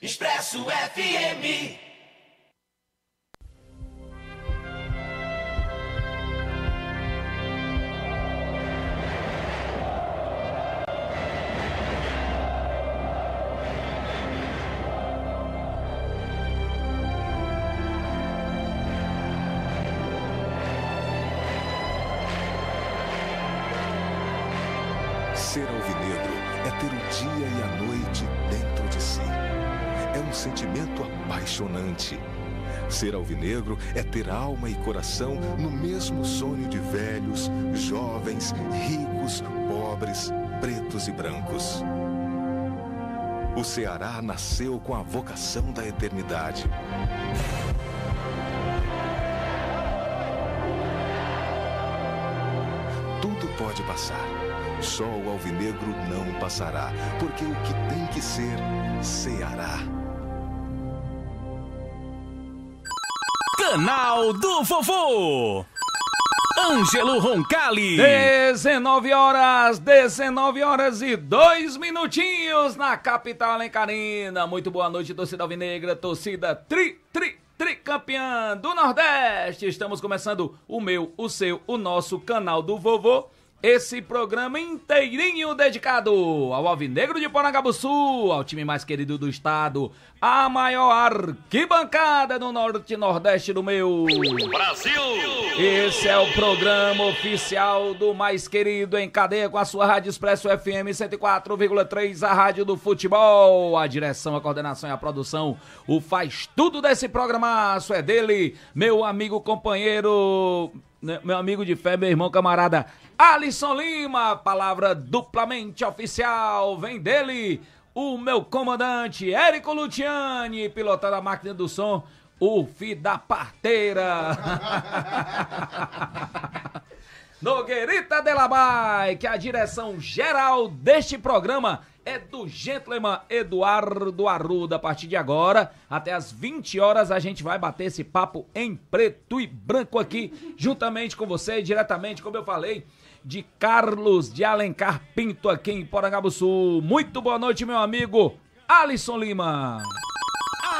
Expresso FM. Ser alvinegro é ter alma e coração no mesmo sonho de velhos, jovens, ricos, pobres, pretos e brancos. O Ceará nasceu com a vocação da eternidade. Tudo pode passar. Só o alvinegro não passará, porque o que tem que ser, Ceará. Canal do Vovô. Ângelo Roncalli. 19 horas, 19 horas e 2 minutinhos na capital Alencarina. Muito boa noite, torcida alvinegra, torcida tri, tri, tricampeã do Nordeste. Estamos começando o meu, o seu, o nosso canal do Vovô esse programa inteirinho dedicado ao Alvinegro de Porangabuçu, ao time mais querido do estado, a maior arquibancada do norte e nordeste do meu Brasil. Esse é o programa oficial do mais querido em cadeia com a sua Rádio Expresso FM 104,3, a Rádio do Futebol. A direção, a coordenação e a produção, o faz tudo desse programaço é dele, meu amigo companheiro né, meu amigo de fé, meu irmão camarada Alisson Lima, palavra duplamente oficial, vem dele o meu comandante Érico Luciani, pilotando a máquina do som, o fi da parteira. Nogueirita de Labai, que a direção geral deste programa é do gentleman Eduardo Arruda. A partir de agora, até as 20 horas, a gente vai bater esse papo em preto e branco aqui, juntamente com você, diretamente, como eu falei, de Carlos de Alencar Pinto aqui em Porangabuçu. Muito boa noite, meu amigo Alisson Lima.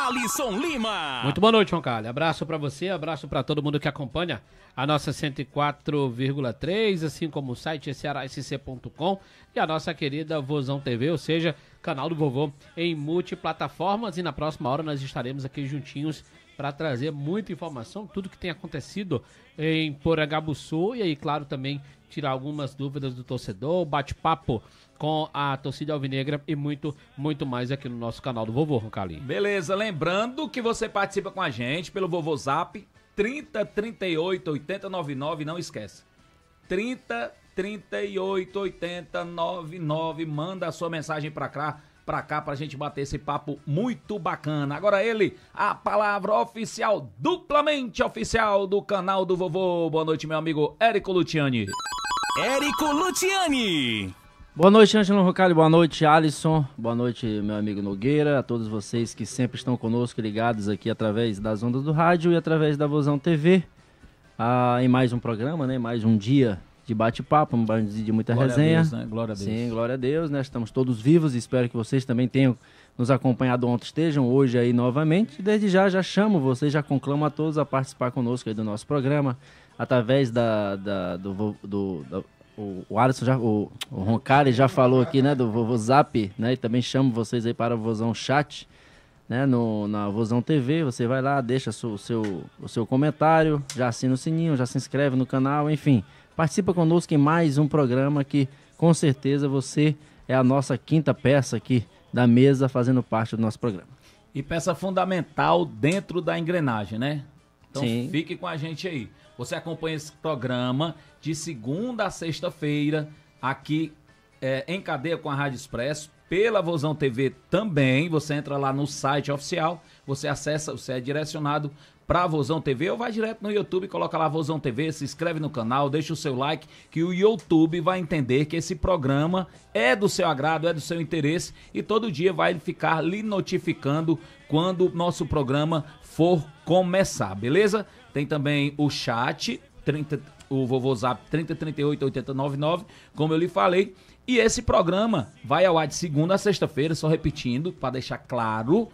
Alisson Lima. Muito boa noite, João Carlos. Abraço para você, abraço para todo mundo que acompanha a nossa 104,3, assim como o site cearasc.com e a nossa querida Vozão TV, ou seja, canal do Vovô em multiplataformas. E na próxima hora nós estaremos aqui juntinhos para trazer muita informação, tudo que tem acontecido em Porangabuçu e aí, claro, também tirar algumas dúvidas do torcedor, bate-papo com a torcida alvinegra e muito, muito mais aqui no nosso canal do Vovô Roncalinho. Beleza, lembrando que você participa com a gente pelo Vovô Zap 30 38 80 99, não esquece. 30 38 80 99, manda a sua mensagem para cá para cá para a gente bater esse papo muito bacana. Agora ele, a palavra oficial, duplamente oficial do canal do vovô. Boa noite, meu amigo Érico Luciani. Érico Luciani. Boa noite, Ângelo Rocalho. Boa noite, Alisson. Boa noite, meu amigo Nogueira. A todos vocês que sempre estão conosco, ligados aqui através das ondas do rádio e através da Vozão TV. Ah, em mais um programa, né? Mais um dia de bate-papo, um dia de muita glória resenha. A Deus, né? Glória a Deus. Sim, glória a Deus, né? Estamos todos vivos e espero que vocês também tenham nos acompanhado ontem, estejam hoje aí novamente. Desde já, já chamo vocês, já conclamo a todos a participar conosco aí do nosso programa, através da, da do, do, do o, o Alisson já, o, o Roncari já falou aqui, né, do Vovô Zap, né, e também chamo vocês aí para o Vozão Chat, né, no, na Vozão TV, você vai lá, deixa o seu, o seu comentário, já assina o sininho, já se inscreve no canal, enfim, participa conosco em mais um programa que, com certeza, você é a nossa quinta peça aqui da mesa, fazendo parte do nosso programa. E peça fundamental dentro da engrenagem, né? Então Sim. fique com a gente aí. Você acompanha esse programa de segunda a sexta-feira, aqui é, em cadeia com a Rádio Expresso, pela Vozão TV também. Você entra lá no site oficial, você acessa, você é direcionado para Vozão TV ou vai direto no YouTube, coloca lá Vozão TV, se inscreve no canal, deixa o seu like, que o YouTube vai entender que esse programa é do seu agrado, é do seu interesse e todo dia vai ficar lhe notificando quando o nosso programa for começar, beleza? Tem também o chat 30 o Vovô Zap 3038-8099, como eu lhe falei. E esse programa vai ao ar de segunda a sexta-feira, só repetindo, para deixar claro.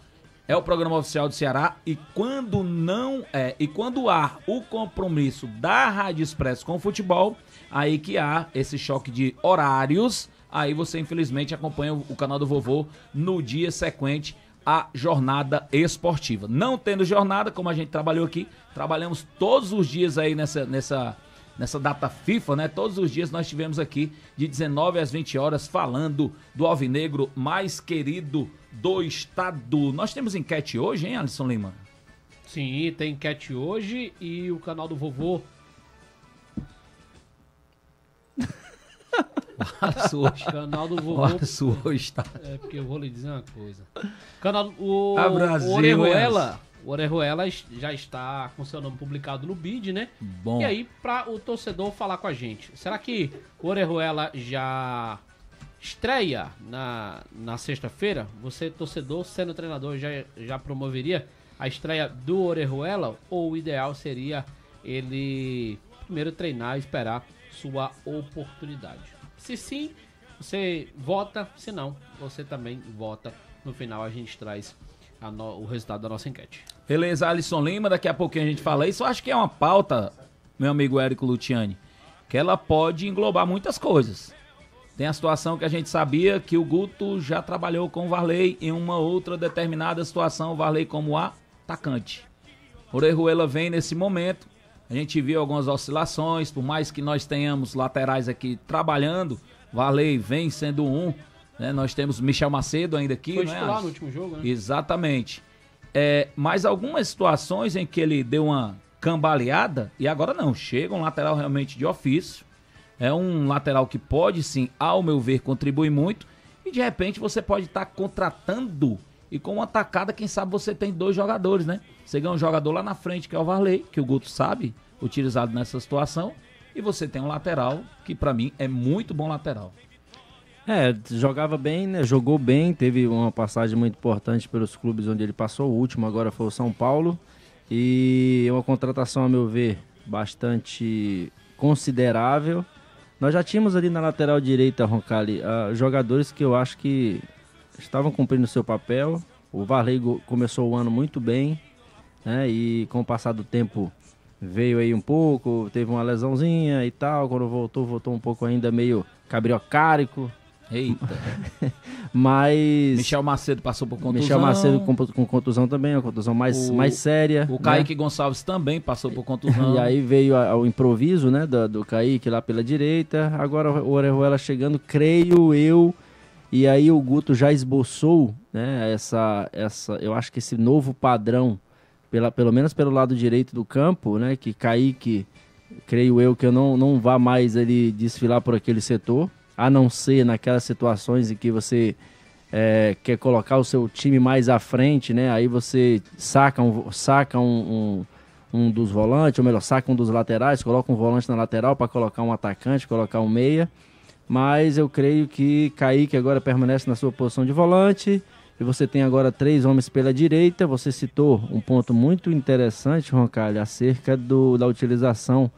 É o programa oficial do Ceará e quando não é, e quando há o compromisso da Rádio Expresso com o futebol, aí que há esse choque de horários, aí você infelizmente acompanha o canal do vovô no dia sequente à jornada esportiva. Não tendo jornada, como a gente trabalhou aqui, trabalhamos todos os dias aí nessa, nessa nessa data FIFA, né? Todos os dias nós tivemos aqui de 19 às 20 horas falando do alvinegro mais querido do estado. Nós temos enquete hoje, hein, Alisson Lima? Sim, tem enquete hoje e o canal do vovô O Canal do vovô. Barra hoje, tá? É porque eu vou lhe dizer uma coisa. Canal o, ah, Brasil, o Orejuela. É o Orejuela já está com seu nome publicado no BID, né? Bom. E aí, para o torcedor falar com a gente, será que o Orejuela já estreia na, na sexta-feira? Você, torcedor, sendo treinador, já, já promoveria a estreia do Orejuela? Ou o ideal seria ele primeiro treinar e esperar sua oportunidade? Se sim, você vota. Se não, você também vota. No final, a gente traz no, o resultado da nossa enquete. Beleza, Alisson Lima, daqui a pouquinho a gente fala isso. Eu acho que é uma pauta, meu amigo Érico Luciani, que ela pode englobar muitas coisas. Tem a situação que a gente sabia que o Guto já trabalhou com o Varley em uma outra determinada situação, o Varley como atacante. Orejuela vem nesse momento, a gente viu algumas oscilações, por mais que nós tenhamos laterais aqui trabalhando, Varley vem sendo um, né? nós temos Michel Macedo ainda aqui. Foi né? titular no último jogo, né? Exatamente. É, mas algumas situações em que ele deu uma cambaleada, e agora não, chega um lateral realmente de ofício. É um lateral que pode sim, ao meu ver, contribuir muito. E de repente você pode estar tá contratando e com uma tacada, quem sabe você tem dois jogadores, né? Você ganha um jogador lá na frente, que é o Varley, que o Guto sabe, utilizado nessa situação. E você tem um lateral, que para mim é muito bom lateral. É, jogava bem, né? Jogou bem, teve uma passagem muito importante pelos clubes onde ele passou. O último agora foi o São Paulo. E é uma contratação, a meu ver, bastante considerável. Nós já tínhamos ali na lateral direita, Roncalli, uh, jogadores que eu acho que estavam cumprindo seu papel. O Varley começou o ano muito bem, né? E com o passar do tempo veio aí um pouco, teve uma lesãozinha e tal. Quando voltou, voltou um pouco ainda meio cabriocárico, Eita. Mas. Michel Macedo passou por contusão. Michel Macedo com, com contusão também, uma contusão mais, o, mais séria. O Kaique né? Gonçalves também passou por contusão. E aí veio o improviso, né, do, do Kaique lá pela direita. Agora o Orejuela chegando, creio eu. E aí o Guto já esboçou, né, essa, essa. Eu acho que esse novo padrão, pela, pelo menos pelo lado direito do campo, né, que Kaique, creio eu, que eu não, não vá mais ele desfilar por aquele setor a não ser naquelas situações em que você é, quer colocar o seu time mais à frente, né? Aí você saca um, saca um, um, um dos volantes, ou melhor, saca um dos laterais, coloca um volante na lateral para colocar um atacante, colocar um meia. Mas eu creio que Kaique agora permanece na sua posição de volante. E você tem agora três homens pela direita. Você citou um ponto muito interessante, Roncalho, acerca do, da utilização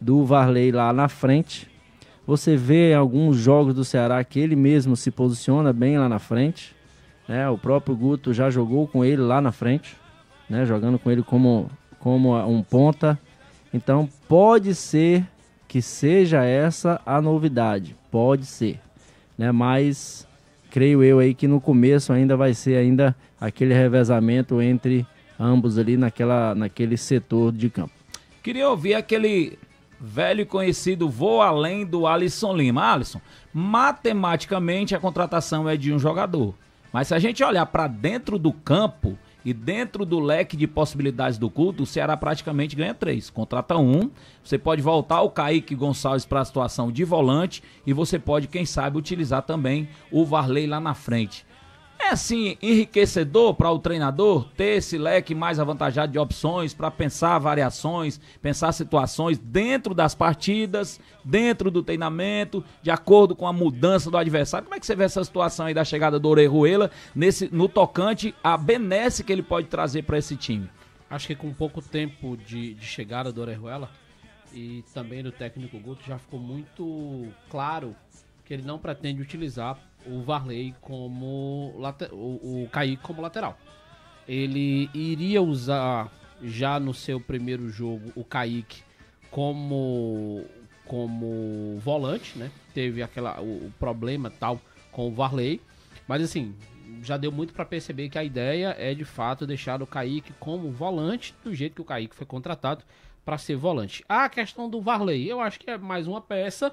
do Varley lá na frente você vê alguns jogos do Ceará que ele mesmo se posiciona bem lá na frente. Né? O próprio Guto já jogou com ele lá na frente, né? jogando com ele como, como um ponta. Então pode ser que seja essa a novidade, pode ser. Né? Mas creio eu aí que no começo ainda vai ser ainda aquele revezamento entre ambos ali naquela, naquele setor de campo. Queria ouvir aquele velho e conhecido vou além do Alisson Lima. Alisson, matematicamente a contratação é de um jogador. Mas se a gente olhar para dentro do campo e dentro do leque de possibilidades do culto, o Ceará praticamente ganha três. Contrata um, você pode voltar o Kaique Gonçalves para a situação de volante e você pode, quem sabe, utilizar também o Varley lá na frente. É assim, enriquecedor para o treinador ter esse leque mais avantajado de opções para pensar variações, pensar situações dentro das partidas, dentro do treinamento, de acordo com a mudança do adversário. Como é que você vê essa situação aí da chegada do Orejuela nesse, no tocante a benesse que ele pode trazer para esse time? Acho que com pouco tempo de, de chegada do Orejuela e também do técnico Guto já ficou muito claro que ele não pretende utilizar o Varley como o, o Kaique como lateral. Ele iria usar já no seu primeiro jogo o Kaique como como volante, né? Teve aquela o, o problema tal com o Varley, mas assim, já deu muito para perceber que a ideia é de fato deixar o Kaique como volante, do jeito que o Kaique foi contratado para ser volante. A questão do Varley, eu acho que é mais uma peça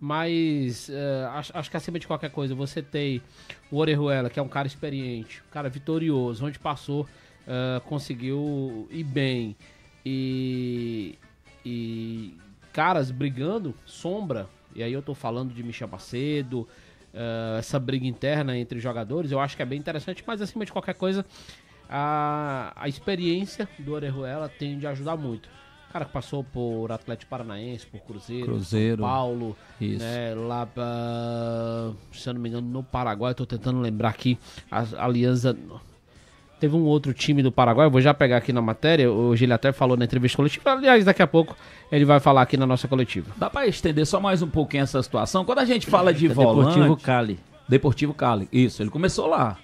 mas é, acho, acho, que acima de qualquer coisa, você tem o Orejuela, que é um cara experiente, um cara vitorioso, onde passou, é, conseguiu ir bem. E, e caras brigando, sombra, e aí eu tô falando de Michel Macedo, uh, essa briga interna entre jogadores, eu acho que é bem interessante, mas acima de qualquer coisa, a, a experiência do Orejuela tende a ajudar muito. Cara que passou por Atlético Paranaense, por Cruzeiro, Cruzeiro São Paulo, isso. Né, lá, ah, se eu não me engano, no Paraguai, estou tentando lembrar aqui, a Aliança... Teve um outro time do Paraguai, eu vou já pegar aqui na matéria, Hoje ele até falou na entrevista coletiva, aliás, daqui a pouco ele vai falar aqui na nossa coletiva. Dá para estender só mais um pouquinho essa situação? Quando a gente fala de é volante... Deportivo Cali. Deportivo Cali, isso, ele começou lá.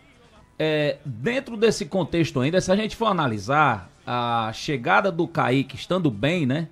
É, dentro desse contexto ainda, se a gente for analisar, a chegada do Kaique estando bem, né?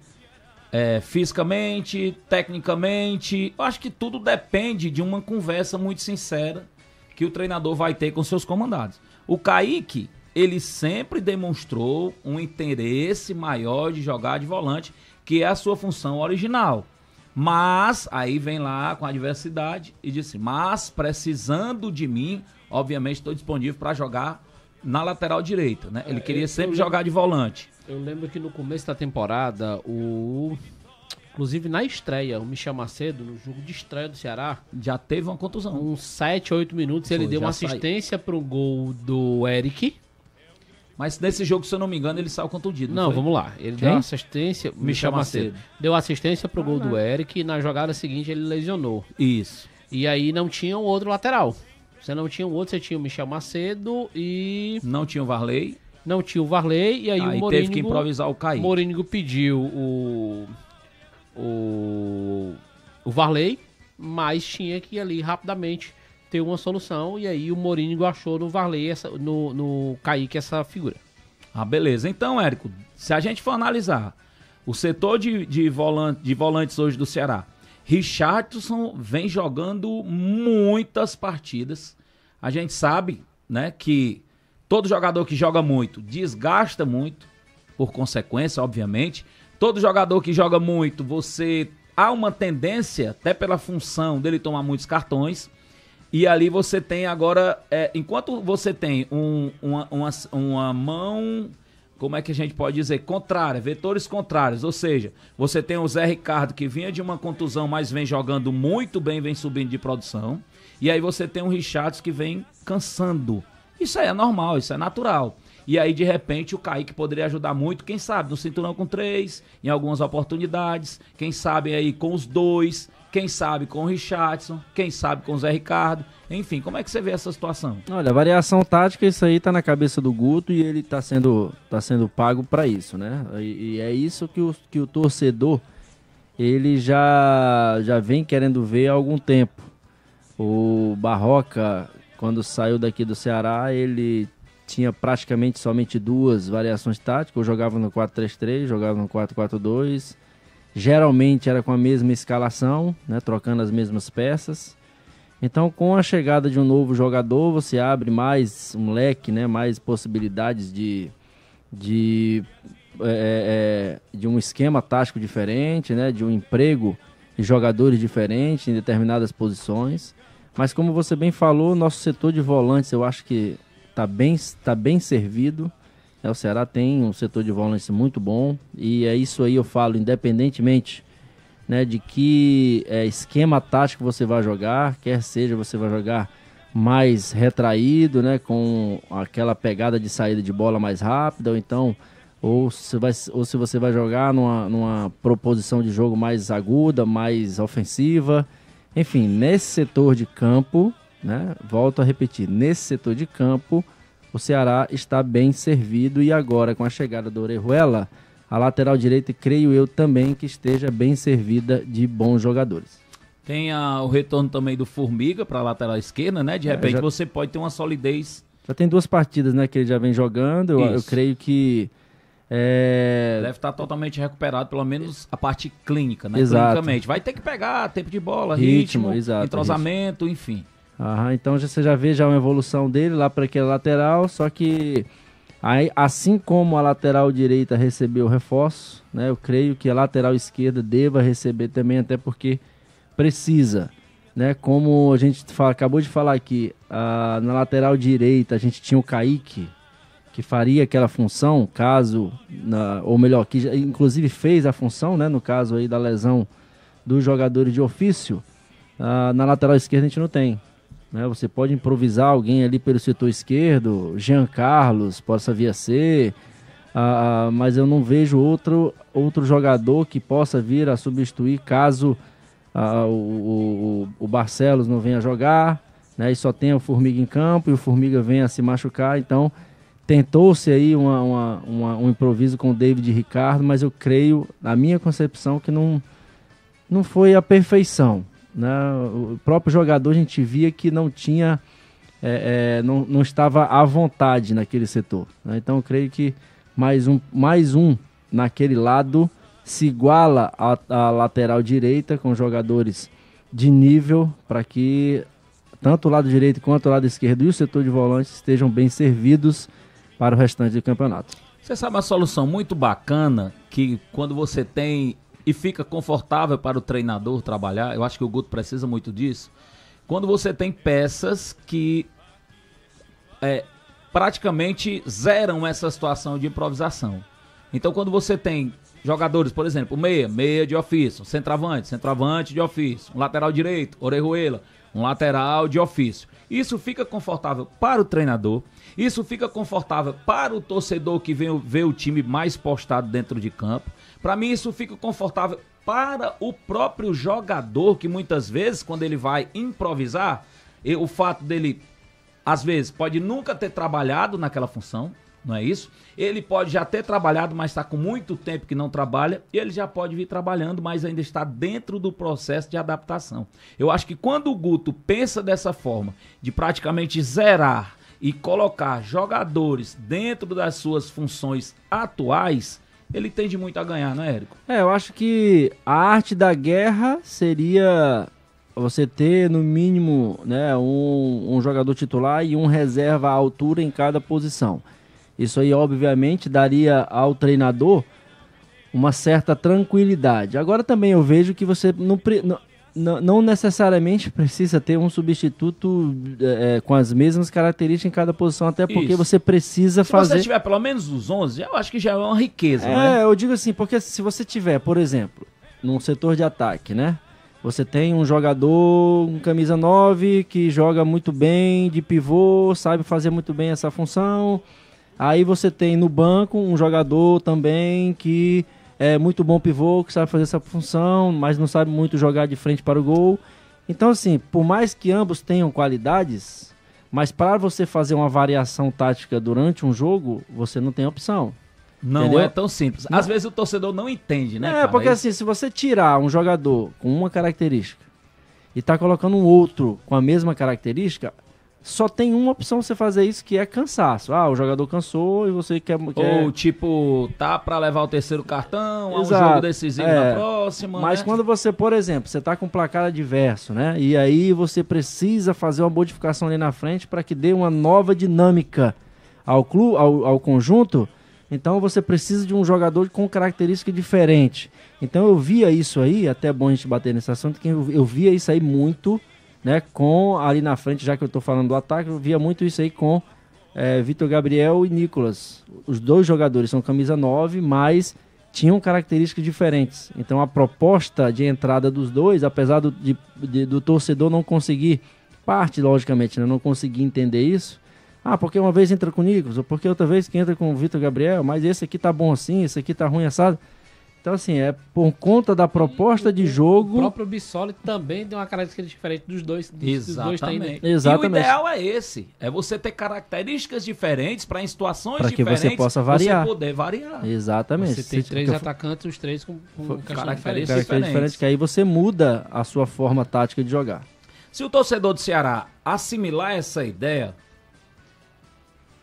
É, fisicamente, tecnicamente, eu acho que tudo depende de uma conversa muito sincera que o treinador vai ter com seus comandados. O Kaique, ele sempre demonstrou um interesse maior de jogar de volante, que é a sua função original. Mas, aí vem lá com a adversidade e disse: assim, Mas precisando de mim, obviamente estou disponível para jogar na lateral direita, né? Ele é, queria sempre lembro, jogar de volante. Eu lembro que no começo da temporada, o inclusive na estreia, o Michel Macedo, no jogo de estreia do Ceará, já teve uma contusão. Uns 7, 8 minutos, Foi, ele deu uma assistência para o gol do Eric. Mas nesse jogo, se eu não me engano, ele saiu contundido. Não, não vamos lá. Ele Quem? deu assistência. Michel Macedo. Macedo. Deu assistência pro gol ah, do Eric e na jogada seguinte ele lesionou. Isso. E aí não tinha um outro lateral. Você não tinha um outro, você tinha o Michel Macedo e. Não tinha o Varley. Não tinha o Varley, e aí, aí o Mourinho teve que improvisar o Caí. Mourinho pediu o. O. O Varley, mas tinha que ali rapidamente ter uma solução. E aí o Mourinho achou no Varley, essa, no, no Kaique, essa figura. Ah, beleza. Então, Érico, se a gente for analisar o setor de, de, volante, de volantes hoje do Ceará, Richardson vem jogando muitas partidas. A gente sabe, né, que todo jogador que joga muito desgasta muito, por consequência, obviamente. Todo jogador que joga muito, você há uma tendência, até pela função dele tomar muitos cartões. E ali você tem agora, é, enquanto você tem um, uma, uma, uma mão como é que a gente pode dizer, contrária, vetores contrários, ou seja, você tem o Zé Ricardo que vinha de uma contusão, mas vem jogando muito bem, vem subindo de produção. E aí você tem um Richards que vem cansando. Isso aí é normal, isso é natural. E aí, de repente, o Kaique poderia ajudar muito, quem sabe, no cinturão com três, em algumas oportunidades, quem sabe aí com os dois, quem sabe com o Richardson, quem sabe com o Zé Ricardo. Enfim, como é que você vê essa situação? Olha, variação tática, isso aí tá na cabeça do Guto e ele tá sendo, tá sendo pago para isso, né? E, e, é isso que o, que o torcedor ele já, já vem querendo ver há algum tempo. O Barroca, quando saiu daqui do Ceará, ele tinha praticamente somente duas variações táticas. Eu jogava no 4-3-3, jogava no 4-4-2. Geralmente era com a mesma escalação, né, trocando as mesmas peças. Então, com a chegada de um novo jogador, você abre mais um leque, né, mais possibilidades de, de, é, é, é de um esquema tático diferente, né, de um emprego de jogadores diferentes em determinadas posições. Mas como você bem falou, nosso setor de volantes eu acho que está bem, tá bem servido. É, o Ceará tem um setor de volantes muito bom e é isso aí eu falo, independentemente né, de que é, esquema tático você vai jogar, quer seja você vai jogar mais retraído, né, com aquela pegada de saída de bola mais rápida, ou então ou se, vai, ou se você vai jogar numa, numa proposição de jogo mais aguda, mais ofensiva. Enfim, nesse setor de campo, né, volto a repetir, nesse setor de campo, o Ceará está bem servido e agora com a chegada do Orejuela, a lateral direita, creio eu também que esteja bem servida de bons jogadores. Tem a, o retorno também do Formiga para a lateral esquerda, né? De é, repente é, já... você pode ter uma solidez. Já tem duas partidas, né, que ele já vem jogando. Eu, eu creio que é... Deve estar tá totalmente recuperado, pelo menos a parte clínica, né? Exato. Clinicamente. Vai ter que pegar tempo de bola, ritmo, ritmo exato, entrosamento, ritmo. enfim. Aham, então você já vê já uma evolução dele lá para aquele lateral, só que aí, assim como a lateral direita recebeu reforço, né? Eu creio que a lateral esquerda deva receber também, até porque precisa. Né, como a gente fala, acabou de falar aqui, ah, na lateral direita a gente tinha o Kaique, que faria aquela função, caso, na, ou melhor, que já, inclusive fez a função, né, no caso aí da lesão dos jogadores de ofício, ah, na lateral esquerda a gente não tem. Né? Você pode improvisar alguém ali pelo setor esquerdo, Jean Carlos, possa vir a ser, ah, ah, mas eu não vejo outro, outro jogador que possa vir a substituir caso o, o, o Barcelos não venha jogar, né? e só tenha o Formiga em campo e o Formiga venha se machucar, então... Tentou-se aí uma, uma, uma, um improviso com o David Ricardo, mas eu creio, na minha concepção, que não, não foi a perfeição. Né? O próprio jogador a gente via que não tinha, é, é, não, não estava à vontade naquele setor. Né? Então eu creio que mais um, mais um naquele lado se iguala à lateral direita com jogadores de nível para que tanto o lado direito quanto o lado esquerdo e o setor de volante estejam bem servidos para o restante do campeonato. Você sabe uma solução muito bacana que quando você tem e fica confortável para o treinador trabalhar, eu acho que o Guto precisa muito disso. Quando você tem peças que é, praticamente zeram essa situação de improvisação. Então, quando você tem Jogadores, por exemplo, meia, meia de ofício, um centroavante, centroavante de ofício, um lateral direito, Orejuela, um lateral de ofício. Isso fica confortável para o treinador, isso fica confortável para o torcedor que vem ver o time mais postado dentro de campo. Para mim, isso fica confortável para o próprio jogador que muitas vezes, quando ele vai improvisar, o fato dele, às vezes, pode nunca ter trabalhado naquela função, não é isso? Ele pode já ter trabalhado, mas está com muito tempo que não trabalha, ele já pode vir trabalhando, mas ainda está dentro do processo de adaptação. Eu acho que quando o Guto pensa dessa forma, de praticamente zerar e colocar jogadores dentro das suas funções atuais, ele tende muito a ganhar, não é, Érico? É, eu acho que a arte da guerra seria você ter no mínimo né, um, um jogador titular e um reserva à altura em cada posição. Isso aí, obviamente, daria ao treinador uma certa tranquilidade. Agora também eu vejo que você não, não, não necessariamente precisa ter um substituto é, é, com as mesmas características em cada posição, até porque Isso. você precisa se fazer. Se você tiver pelo menos os 11, eu acho que já é uma riqueza. É, né? eu digo assim, porque se você tiver, por exemplo, num setor de ataque, né? Você tem um jogador, com camisa 9, que joga muito bem de pivô, sabe fazer muito bem essa função. Aí você tem no banco um jogador também que é muito bom pivô, que sabe fazer essa função, mas não sabe muito jogar de frente para o gol. Então, assim, por mais que ambos tenham qualidades, mas para você fazer uma variação tática durante um jogo, você não tem opção. Não entendeu? é tão simples. Às não. vezes o torcedor não entende, né? É, cara? porque assim, se você tirar um jogador com uma característica e tá colocando um outro com a mesma característica, só tem uma opção você fazer isso que é cansaço. Ah, o jogador cansou e você quer. quer... Ou tipo, tá para levar o terceiro cartão, ou um jogo decisivo é. na próxima. Mas né? quando você, por exemplo, você tá com um placar adverso, né? E aí você precisa fazer uma modificação ali na frente para que dê uma nova dinâmica ao clube, ao, ao conjunto. Então você precisa de um jogador com característica diferente. Então eu via isso aí, até é bom a gente bater nesse assunto, que eu via isso aí muito né? Com ali na frente, já que eu estou falando do ataque, eu via muito isso aí com é, Vitor Gabriel e Nicolas. Os dois jogadores são camisa 9, mas tinham características diferentes. Então a proposta de entrada dos dois, apesar do, de, de, do torcedor não conseguir, parte logicamente, né? não conseguir entender isso. Ah, porque uma vez entra com o Nicolas, ou porque outra vez que entra com o Vitor Gabriel, mas esse aqui tá bom assim, esse aqui tá ruim assado. Então, assim, é por conta da proposta e de jogo. O próprio Bissoli também tem uma característica diferente dos dois. Exatamente. Dos dois Exatamente. E o ideal é esse: é você ter características diferentes para em situações diferentes. Para que você possa variar. Você poder variar. Exatamente. Você tem três atacantes, os três com, com características, diferentes. diferentes. Que aí você muda a sua forma tática de jogar. Se o torcedor do Ceará assimilar essa ideia,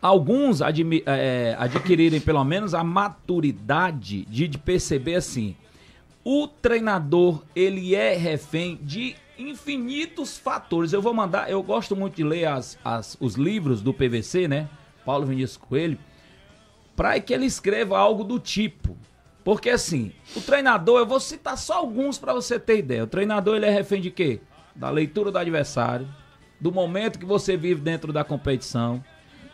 Alguns é, é, adquirirem pelo menos a maturidade de, de perceber assim, o treinador ele é refém de infinitos fatores. Eu vou mandar, eu gosto muito de ler as, as, os livros do PVC, né? Paulo Vinícius Coelho, para que ele escreva algo do tipo. Porque assim, o treinador, eu vou citar só alguns para você ter ideia. O treinador ele é refém de quê? Da leitura do adversário, do momento que você vive dentro da competição,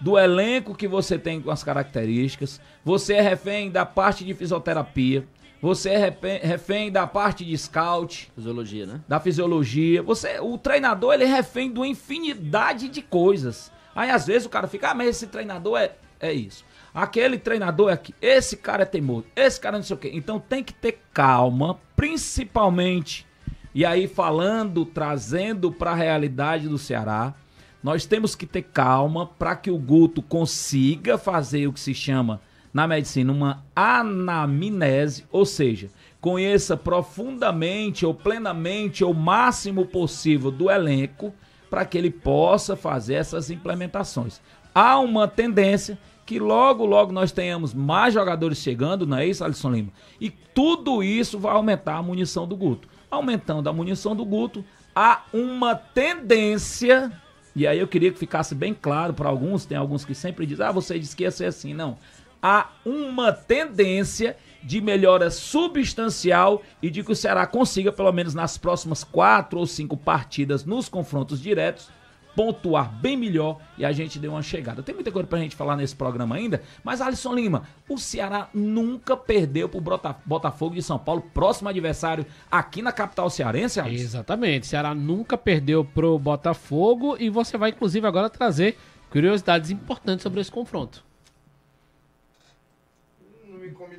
do elenco que você tem com as características, você é refém da parte de fisioterapia, você é refém da parte de scout. Fisiologia, né? Da fisiologia. Você, o treinador, ele é refém de uma infinidade de coisas. Aí, às vezes, o cara fica, ah, mas esse treinador é, é isso. Aquele treinador é aqui. Esse cara é teimoso. Esse cara é não sei o quê. Então, tem que ter calma, principalmente. E aí, falando, trazendo para a realidade do Ceará, nós temos que ter calma para que o Guto consiga fazer o que se chama na medicina uma anamnese, ou seja, conheça profundamente ou plenamente ou máximo possível do elenco para que ele possa fazer essas implementações. Há uma tendência que logo, logo nós tenhamos mais jogadores chegando, não é isso, Alisson Lima? E tudo isso vai aumentar a munição do Guto. Aumentando a munição do Guto, há uma tendência e aí eu queria que ficasse bem claro para alguns, tem alguns que sempre dizem, ah, você disse que ia ser assim. Não. Há uma tendência de melhora substancial e de que o Ceará consiga, pelo menos nas próximas quatro ou cinco partidas nos confrontos diretos, pontuar bem melhor e a gente deu uma chegada. Tem muita coisa pra gente falar nesse programa ainda, mas Alisson Lima, o Ceará nunca perdeu pro Botafogo de São Paulo, próximo adversário aqui na capital cearense, Alisson. Exatamente, o Ceará nunca perdeu pro Botafogo e você vai inclusive agora trazer curiosidades importantes sobre esse confronto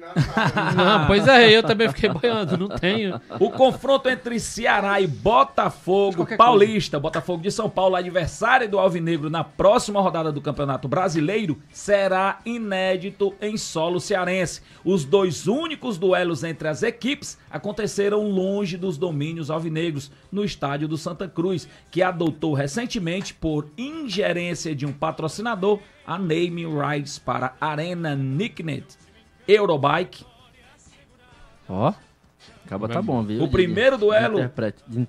nada. não, pois é, eu também fiquei boiando, não tenho. O confronto entre Ceará e Botafogo Paulista, coisa. Botafogo de São Paulo, adversário do Alvinegro na próxima rodada do Campeonato Brasileiro, será inédito em solo cearense. Os dois únicos duelos entre as equipes aconteceram longe dos domínios alvinegros, no estádio do Santa Cruz, que adotou recentemente, por ingerência de um patrocinador, a naming rights para Arena Nicknet Eurobike. Ó. Acaba tá é bom, é? viu? O primeiro duelo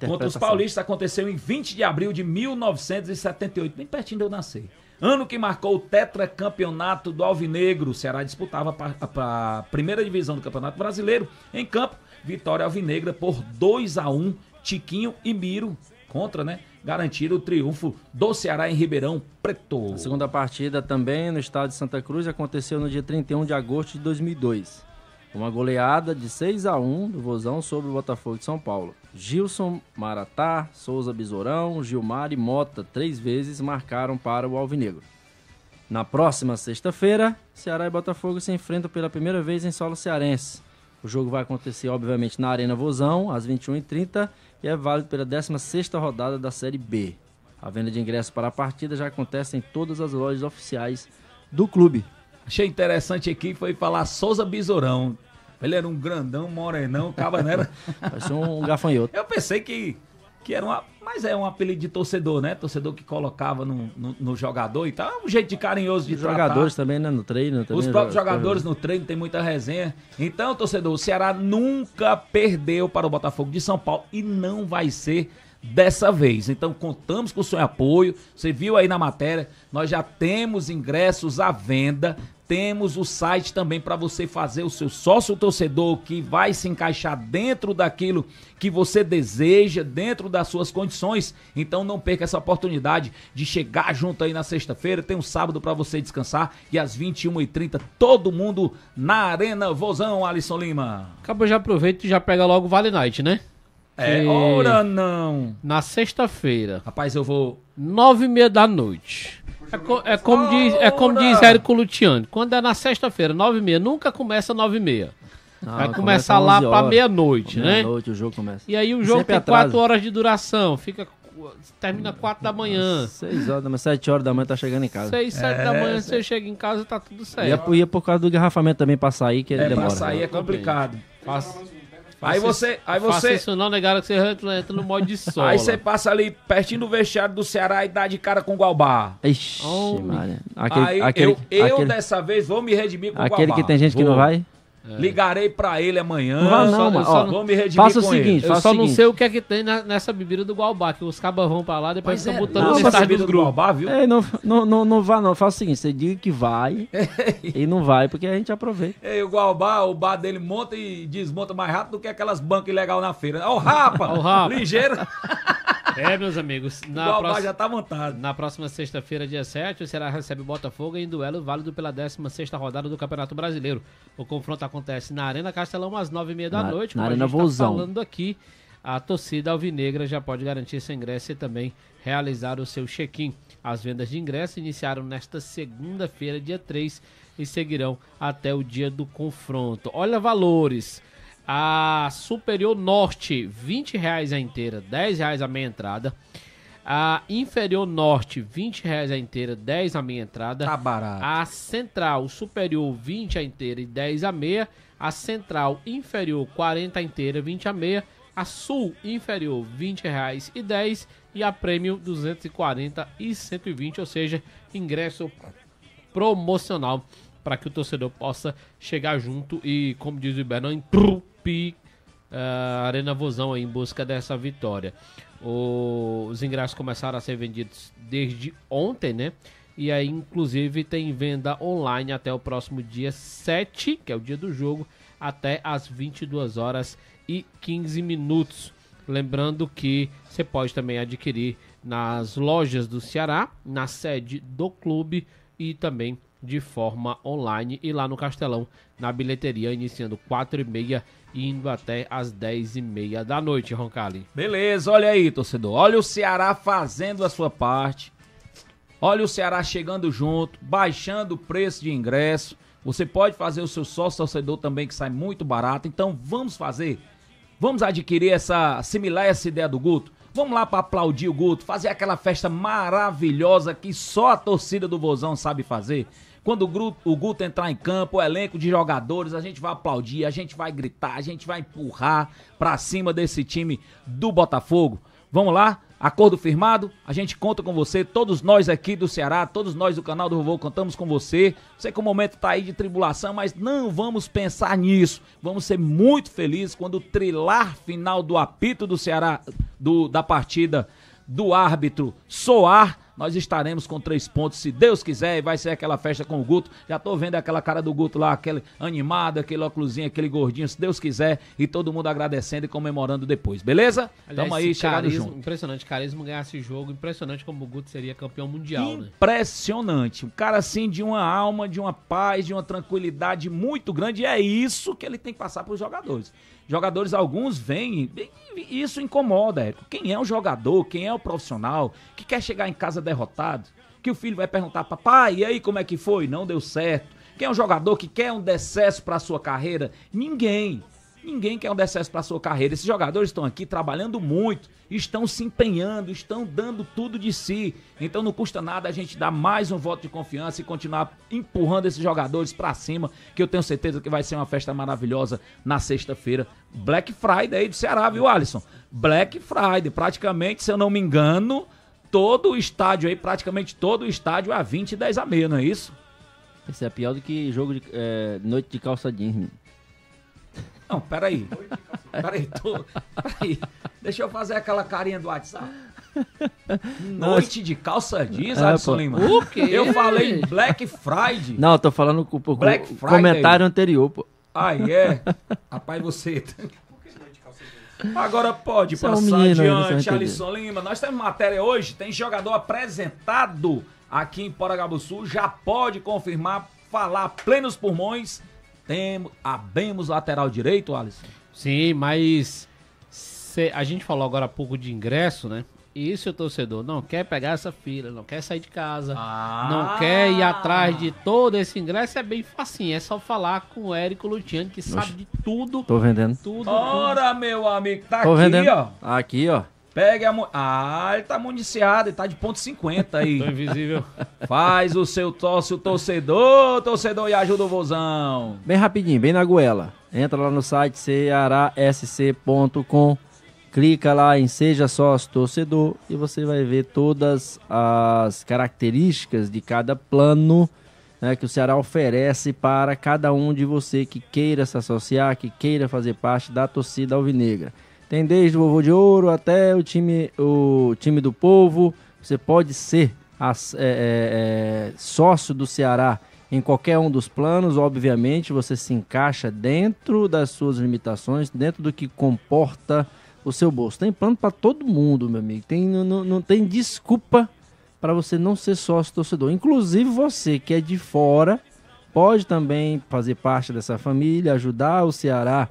contra os paulistas aconteceu em 20 de abril de 1978, bem pertinho de eu nascer. Ano que marcou o tetracampeonato do Alvinegro. O Ceará disputava a, a primeira divisão do Campeonato Brasileiro. Em campo, vitória alvinegra por 2 a 1 Tiquinho e Miro contra, né? garantir o triunfo do Ceará em Ribeirão Preto. A segunda partida também no estado de Santa Cruz aconteceu no dia 31 de agosto de 2002. Uma goleada de 6 a 1 do Vozão sobre o Botafogo de São Paulo. Gilson, Maratá, Souza Besourão, Gilmar e Mota três vezes marcaram para o Alvinegro. Na próxima sexta-feira, Ceará e Botafogo se enfrentam pela primeira vez em solo cearense. O jogo vai acontecer, obviamente, na Arena Vozão, às 21h30, e é válido pela 16ª rodada da Série B. A venda de ingressos para a partida já acontece em todas as lojas oficiais do clube. Achei interessante aqui foi falar Souza Besourão. Ele era um grandão, morenão, caba, né? Parece um gafanhoto. Eu pensei que que era uma. Mas é um apelido de torcedor, né? Torcedor que colocava no, no, no jogador e tal. É um jeito de carinhoso de Os tratar. jogadores também, né? No treino também. Os próprios jogadores no treino, tem muita resenha. Então, torcedor, o Ceará nunca perdeu para o Botafogo de São Paulo e não vai ser dessa vez. Então contamos com o seu apoio. Você viu aí na matéria, nós já temos ingressos à venda. Temos o site também para você fazer o seu sócio torcedor que vai se encaixar dentro daquilo que você deseja, dentro das suas condições. Então não perca essa oportunidade de chegar junto aí na sexta-feira. Tem um sábado para você descansar e às 21h30 todo mundo na Arena Vozão, Alisson Lima. Acabou, já aproveita e já pega logo o Vale Night, né? É, ora não! Na sexta-feira. Rapaz, eu vou. Nove e meia da noite. É, co é como diz, é como diz Érico Luciano. Quando é na sexta-feira, nove e meia, nunca começa nove e meia. Não, ah, Vai começar começa lá pra meia-noite, né? Meia-noite o jogo começa. E aí o jogo Sempre tem atraso. quatro horas de duração. Fica termina 4 da manhã. 6 horas da manhã, 7 horas da manhã tá chegando em casa. 6, 7 é, da manhã, é. você chega em casa, tá tudo é certo. E por, é por causa do engarrafamento também pra sair, que ele é, demora. Pra sair é complicado. Passa... Aí você. Aí você isso não, negaram né, que você entra no modo de sol. Aí você passa ali pertinho do vestiário do Ceará e dá de cara com o Gualbar. Ixi, oh, Aquele, aí aquele, eu, aquele, eu dessa vez vou me redimir com o Gualbar. Aquele que tem gente vou. que não vai? É. Ligarei para ele amanhã. Não, não, não, só, ó, vou me redimir faça o seguinte, Eu só não sei o que é que tem na, nessa bebida do Guaubá. que os cabas vão pra lá, depois estão é, botando não, nessa bebida do, do viu? É, não, não, não, não vá não, faça o seguinte, você diga que vai e não vai, porque a gente aproveita. É o Guaubá, o bar dele monta e desmonta mais rápido do que aquelas bancas ilegais na feira. Ó oh, rapa! oh, rapa! Ligeiro! É, meus amigos. Na o próxima, já tá montado. Na próxima sexta-feira, dia 7, o Ceará recebe o Botafogo em duelo válido pela 16 rodada do Campeonato Brasileiro. O confronto acontece na Arena Castelão às 9h30 da na, noite. Na Arena a gente Tá falando aqui, a torcida alvinegra já pode garantir seu ingresso e também realizar o seu check-in. As vendas de ingresso iniciaram nesta segunda-feira, dia 3, e seguirão até o dia do confronto. Olha valores. A Superior Norte, 20 reais a inteira, 10 reais a meia entrada. A Inferior Norte, 20 reais a inteira, 10 a meia entrada. Tá barato. A Central Superior, 20 a inteira e 10 a meia. A Central Inferior, 40 a inteira, 20 a meia. A Sul Inferior, 20 reais e 10. E a Prêmio, 240 e 120, ou seja, ingresso promocional para que o torcedor possa chegar junto e, como diz o Ibernan, Tupi, uh, ah, Arena Vozão em busca dessa vitória. O, os ingressos começaram a ser vendidos desde ontem, né? E aí, inclusive, tem venda online até o próximo dia 7, que é o dia do jogo, até às 22 horas e 15 minutos. Lembrando que você pode também adquirir nas lojas do Ceará, na sede do clube e também de forma online e lá no Castelão, na bilheteria, iniciando 4 e meia indo até as 10h30 da noite, Roncali. Beleza, olha aí, torcedor. Olha o Ceará fazendo a sua parte. Olha o Ceará chegando junto, baixando o preço de ingresso. Você pode fazer o seu sócio torcedor também, que sai muito barato. Então vamos fazer. Vamos adquirir essa, assimilar essa ideia do Guto. Vamos lá para aplaudir o Guto, fazer aquela festa maravilhosa que só a torcida do Vozão sabe fazer. Quando o, Guto entrar em campo, o elenco de jogadores, a gente vai aplaudir, a gente vai gritar, a gente vai empurrar pra cima desse time do Botafogo. Vamos lá? Acordo firmado? A gente conta com você, todos nós aqui do Ceará, todos nós do canal do Vovô contamos com você. Sei que o momento tá aí de tribulação, mas não vamos pensar nisso. Vamos ser muito felizes quando o trilar final do apito do Ceará, do, da partida do árbitro soar nós estaremos com três pontos, se Deus quiser, e vai ser aquela festa com o Guto. Já tô vendo aquela cara do Guto lá, aquele animado, aquele óculosinho, aquele gordinho, se Deus quiser, e todo mundo agradecendo e comemorando depois, beleza? Aliás, Tamo aí, chegando junto. Impressionante, carisma ganhar esse jogo, impressionante como o Guto seria campeão mundial, né? Impressionante. Né? Um cara assim de uma alma, de uma paz, de uma tranquilidade muito grande, e é isso que ele tem que passar para os jogadores. Jogadores, alguns vêm e isso incomoda, Érico. Quem é o jogador, quem é o profissional que quer chegar em casa derrotado? Que o filho vai perguntar, papai, e aí como é que foi? Não deu certo. Quem é um jogador que quer um decesso para sua carreira? Ninguém. Ninguém quer um decesso para sua carreira. Esses jogadores estão aqui trabalhando muito, estão se empenhando, estão dando tudo de si. Então não custa nada a gente dar mais um voto de confiança e continuar empurrando esses jogadores para cima, que eu tenho certeza que vai ser uma festa maravilhosa na sexta-feira. Black Friday aí do Ceará, viu, Alisson? Black Friday, praticamente, se eu não me engano, todo o estádio aí, praticamente todo o estádio é a 20 e 10 a meia, não é isso? Esse é pior do que jogo de é, noite de calça jeans. Não, peraí. Peraí, tô... peraí. Deixa eu fazer aquela carinha do WhatsApp. Noite de calça jeans, é, Adson Lima. O quê? Eu falei Black Friday. Não, tô falando com o comentário anterior, pô. Ah, é? Rapaz, você. Agora pode Você passar é um menino, adiante, Alisson Lima. Nós temos matéria hoje, tem jogador apresentado aqui em Poragabuçu, já pode confirmar, falar plenos pulmões temos, abemos lateral direito, Alisson. Sim, mas a gente falou agora há pouco de ingresso, né? E se o torcedor não quer pegar essa fila, não quer sair de casa, ah. não quer ir atrás de todo esse ingresso, é bem facinho. É só falar com o Érico Lutiano, que sabe de tudo. Tô vendendo. Tudo. Ora, tudo. meu amigo, tá Tô aqui, vendendo. ó. Aqui, ó. Pegue a. Mu... Ah, ele tá municiado, ele tá de ponto 50 aí. Tô invisível. Faz o seu tosse, o torcedor, torcedor e ajuda o vozão. Bem rapidinho, bem na goela. Entra lá no site cearasc.com, clica lá em Seja Sócio Torcedor e você vai ver todas as características de cada plano né, que o Ceará oferece para cada um de você que queira se associar, que queira fazer parte da torcida alvinegra. Tem desde o vovô de ouro até o time, o time do povo. Você pode ser as, é, é, é, sócio do Ceará em qualquer um dos planos. Obviamente, você se encaixa dentro das suas limitações, dentro do que comporta o seu bolso. Tem plano para todo mundo, meu amigo. Tem, não, não tem desculpa para você não ser sócio torcedor. Inclusive você que é de fora pode também fazer parte dessa família, ajudar o Ceará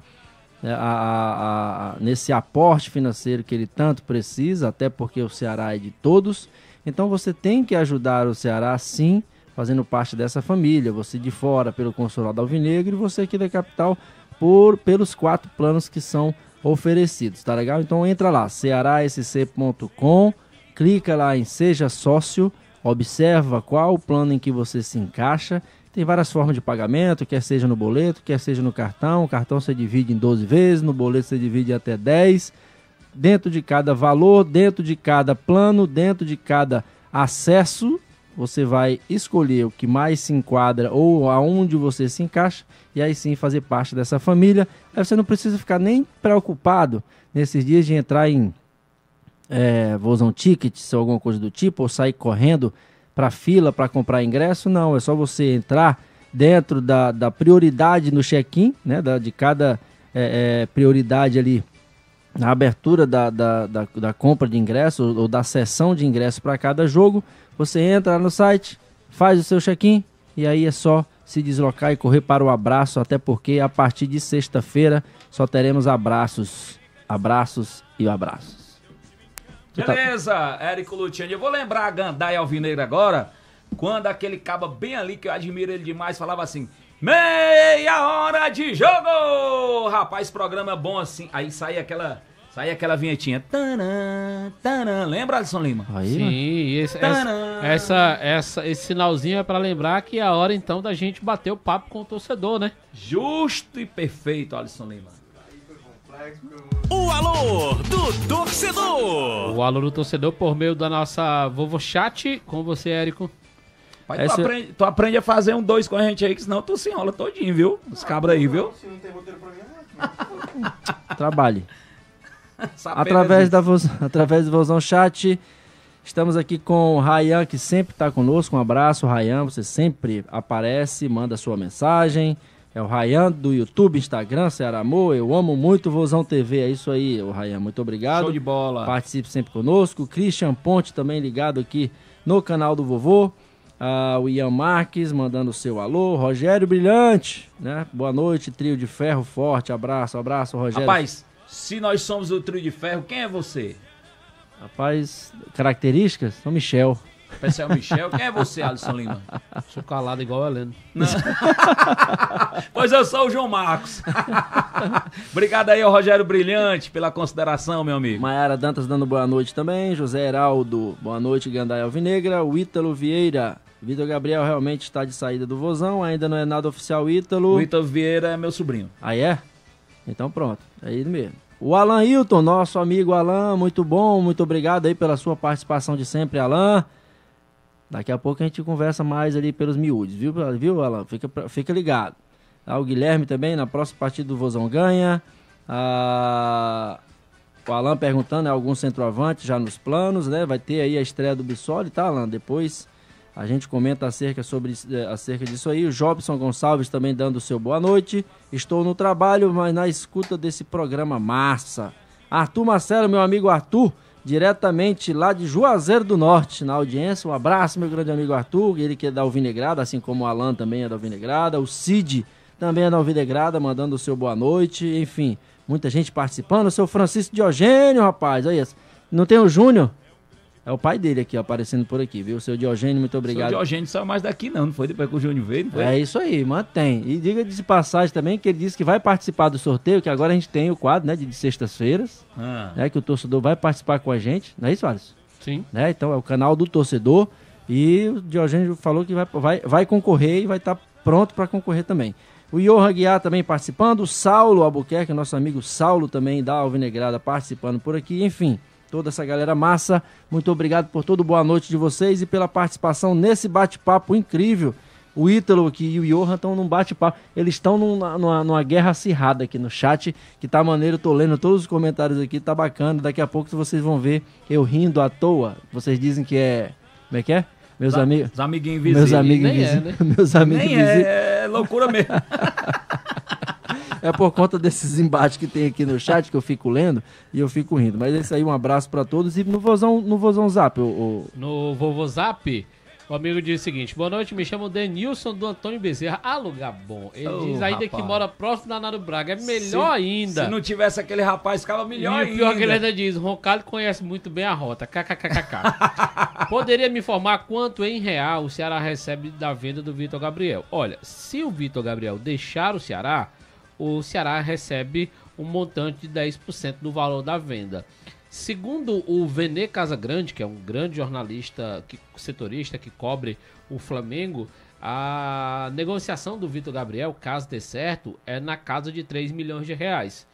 é, a, a, nesse aporte financeiro que ele tanto precisa, até porque o Ceará é de todos. Então você tem que ajudar o Ceará sim, fazendo parte dessa família. Você de fora pelo Consulado Alvinegro e você aqui da capital por, pelos quatro planos que são oferecidos, tá legal? Então entra lá, cearasc.com, clica lá em Seja Sócio, observa qual o plano em que você se encaixa tem várias formas de pagamento, quer seja no boleto, quer seja no cartão. O cartão você divide em 12 vezes, no boleto você divide até 10. Dentro de cada valor, dentro de cada plano, dentro de cada acesso, você vai escolher o que mais se enquadra ou aonde você se encaixa e aí sim fazer parte dessa família. Aí você não precisa ficar nem preocupado nesses dias de entrar em é, vou usar um ticket ou é alguma coisa do tipo, ou sair correndo para fila para comprar ingresso, não. É só você entrar dentro da, da prioridade no check-in, né? Da, de cada é, é, prioridade ali na abertura da, da, da, da, compra de ingresso ou da sessão de ingresso para cada jogo, você entra no site, faz o seu check-in e aí é só se deslocar e correr para o abraço, até porque a partir de sexta-feira só teremos abraços, abraços e abraços. Tá- Beleza, Érico Lutiani. Eu vou lembrar a Gandai Alvineira agora, quando aquele caba bem ali, que eu admiro ele demais, falava assim: Meia hora de jogo! Rapaz, programa é bom assim. Aí sai aquela. Sai aquela vinhetinha. Tanã, tanã. Lembra, Alisson Lima? Aí, Sim, esse, essa, essa, essa, esse sinalzinho é para lembrar que é a hora então da gente bater o papo com o torcedor, né? Justo e perfeito, Alisson Lima. O alô do torcedor! O alô do torcedor por meio da nossa vovô chat com você, Érico. Pai, Essa... tu, aprende, tu, aprende, a fazer um dois com a gente aí, que senão tu se enrola todinho, viu? Os cabras aí, viu? Se não tem roteiro pra mim, é Trabalhe. através, da voz, através do Vozão Chat, estamos aqui com o Rayan, que sempre está conosco. Um abraço, Rayan. Você sempre aparece, manda sua mensagem. É o Rayan do YouTube, Instagram, Ceará Amor. Eu amo muito Vozão TV. É isso aí, o Rayan. Muito obrigado. Show de bola. Participe sempre conosco. Christian Ponte também ligado aqui no canal do Vovô. Ah, o Ian Marques mandando seu alô. Rogério Brilhante, né? Boa noite, trio de ferro forte. Abraço, abraço, Rogério. Rapaz, se nós somos o trio de ferro, quem é você? Rapaz, características? Sou Michel o Michel. Quem é você, Alisson Lima? Sou calado igual o Heleno. pois eu sou o João Marcos. Obrigado aí Rogério Brilhante pela consideração, meu amigo. Maiara Dantas dando boa noite também. José Heraldo, boa noite, Gandai Alvinegra. O Ítalo Vieira. Vitor Gabriel realmente está de saída do Vozão, ainda não é nada oficial Ítalo. O Ítalo Vieira é meu sobrinho. Aí ah, é? Então pronto, é ele mesmo. O Alan Hilton, nosso amigo Alan, muito bom, muito obrigado aí pela sua participação de sempre, Alan. Daqui a pouco a gente conversa mais ali pelos miúdos, viu, viu Alan? Fica, fica ligado. Ah, o Guilherme também, na próxima partida do Vozão ganha. Ah, o Alan perguntando, é algum centroavante já nos planos, né? Vai ter aí a estreia do Bissoli, tá, Alan? Depois a gente comenta acerca, sobre, eh, acerca disso aí. O Jobson Gonçalves também dando o seu boa noite. Estou no trabalho, mas na escuta desse programa massa. Arthur Marcelo, meu amigo Arthur, diretamente lá de Juazeiro do Norte, na audiência. Um abraço, meu grande amigo Arthur, ele que é da Alvinegrada, assim como o Alan também é da Alvinegrada, o Cid também é da Alvinegrada, mandando o seu boa noite, enfim, muita gente participando. O seu Francisco Diogênio, rapaz, olha isso. Não tem o Júnior? É o pai dele aqui, ó, aparecendo por aqui, viu? Seu Diogênio, muito obrigado. Seu Diogênio saiu mais daqui, não, não foi depois que o Júnior veio, foi? É isso aí, mantém. E diga de passagem também que ele disse que vai participar do sorteio, que agora a gente tem o quadro, né, de, de sextas-feiras, ah. né, que o torcedor vai participar com a gente, não é isso, Alisson? Sim. Né? Então é o canal do torcedor e o Diogênio falou que vai, vai, vai concorrer e vai estar tá pronto para concorrer também. O Johan Guiar também participando, o Saulo Albuquerque, nosso amigo Saulo também da Alvinegrada participando por aqui, enfim toda essa galera massa. Muito obrigado por todo boa noite de vocês e pela participação nesse bate-papo incrível. O Ítalo aqui e o Johan estão num bate-papo. Eles estão numa, numa, numa, guerra acirrada aqui no chat, que tá maneiro. Tô lendo todos os comentários aqui, tá bacana. Daqui a pouco vocês vão ver eu rindo à toa. Vocês dizem que é. Como é que é? Meus amigos. Os amiguinhos invisíveis. É, né? Meus amigos é, invisíveis. É, né? Meus amigos invisíveis. É, é loucura mesmo. É por conta desses embates que tem aqui no chat que eu fico lendo e eu fico rindo. Mas é isso aí, um abraço para todos. E no Vozão, no vozão Zap, o, o... No Zap, o amigo diz o seguinte: boa noite, me chamo Denilson do Antônio Bezerra. Ah, lugar bom. Ele oh, diz ainda rapaz. que mora próximo da Naro Braga. É melhor se, ainda. Se não tivesse aquele rapaz, ficava melhor e ainda. E o pior é que ele ainda diz: Roncalho conhece muito bem a rota. KKKKK. Poderia me informar quanto em real o Ceará recebe da venda do Vitor Gabriel? Olha, se o Vitor Gabriel deixar o Ceará o Ceará recebe um montante de 10% do valor da venda. Segundo o Vene Casagrande, que é um grande jornalista, que, setorista que cobre o Flamengo, a negociação do Vitor Gabriel, caso dê certo, é na casa de 3 milhões de reais.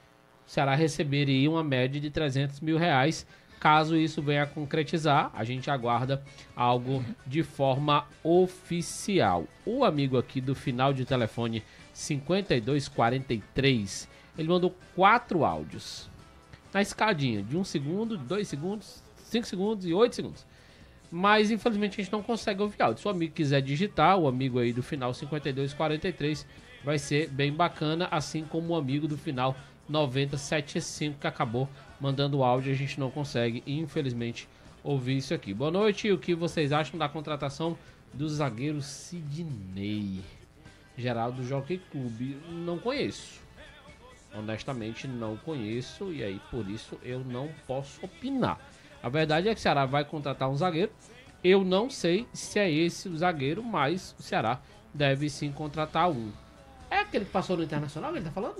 O Ceará receberia uma média de 300 mil reais. Caso isso venha a concretizar, a gente aguarda algo de forma oficial. O amigo aqui do final de telefone 5243. Ele mandou quatro áudios. Na escadinha, de um segundo, dois segundos, cinco segundos e oito segundos. Mas infelizmente a gente não consegue ouvir áudio. Se o amigo quiser digitar, o amigo aí do final 5243 vai ser bem bacana, assim como o amigo do final 9075 que acabou mandando áudio, a gente não consegue, infelizmente, ouvir isso aqui. Boa noite, o que vocês acham da contratação do zagueiro Sidney? geral do Jockey Club. Não conheço. Honestamente, não conheço e aí por isso eu não posso opinar. A verdade é que o Ceará vai contratar um zagueiro. Eu não sei se é esse o zagueiro, mas o Ceará deve sim contratar um. É aquele que passou no Internacional, ele tá falando?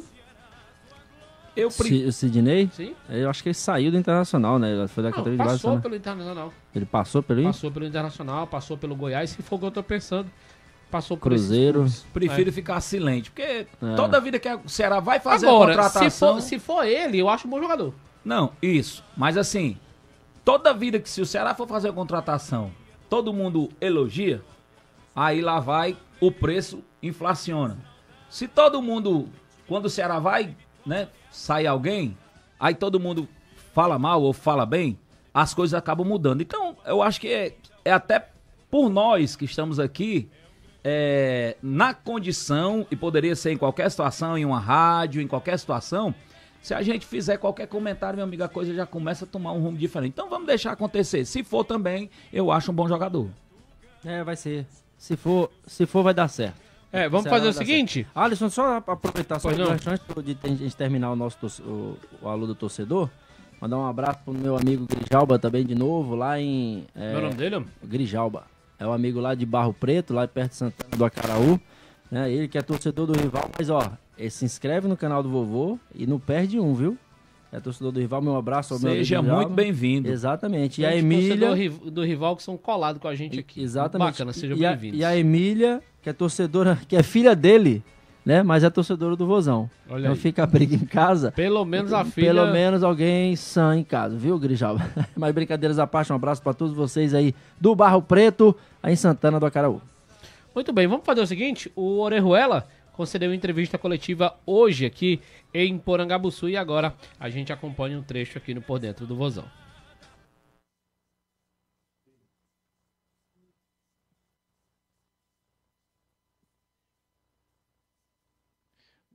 Eu O Sidney? Sim. Eu acho que ele saiu do Internacional, né? Foi da de base. Passou pelo Internacional. Ele passou pelo Internacional? Passou pelo Internacional, passou pelo Goiás, se for o que eu tô pensando passou por Cruzeiro. Prefiro é. ficar silente, porque é. toda vida que o Ceará vai fazer Agora, a contratação... Se for, se for ele, eu acho um bom jogador. Não, isso. Mas assim, toda vida que se o Ceará for fazer a contratação, todo mundo elogia, aí lá vai, o preço inflaciona. Se todo mundo, quando o Ceará vai, né, sai alguém, aí todo mundo fala mal ou fala bem, as coisas acabam mudando. Então, eu acho que é, é até por nós que estamos aqui é, na condição, e poderia ser em qualquer situação, em uma rádio, em qualquer situação, se a gente fizer qualquer comentário, meu amigo, a coisa já começa a tomar um rumo diferente. Então vamos deixar acontecer. Se for também, eu acho um bom jogador. É, vai ser. Se for, se for vai dar certo. É, vamos Será fazer o seguinte. Certo. Alisson, só aproveitar só o antes de a gente terminar o nosso o, o aluno do torcedor. Mandar um abraço pro meu amigo Grijalba também de novo, lá em. É, meu nome dele? Grijalba é o um amigo lá de Barro Preto, lá perto de Santana do Acaraú. Né? Ele que é torcedor do rival, mas ó, ele eh, se inscreve no canal do vovô e não perde um, viu? É torcedor do rival, meu abraço. Ao meu Seja muito bem-vindo. Exatamente. E a Emília. Do, do rival que são colados com a gente aqui. Exatamente. Bacana, seja bem-vindo. E a Emília, que é torcedora, que é filha dele, né? Mas é torcedora do Vozão. Olha não aí. fica a briga em casa. Pelo menos a filha. Pelo menos alguém sã em casa, viu, Grijalva? Mas brincadeiras à parte, um abraço para todos vocês aí do Barro Preto, aí em Santana do Acaraú. Muito bem, vamos fazer o seguinte: o Orejuela concedeu entrevista coletiva hoje aqui em Porangabuçu e agora a gente acompanha um trecho aqui no Por Dentro do Vozão.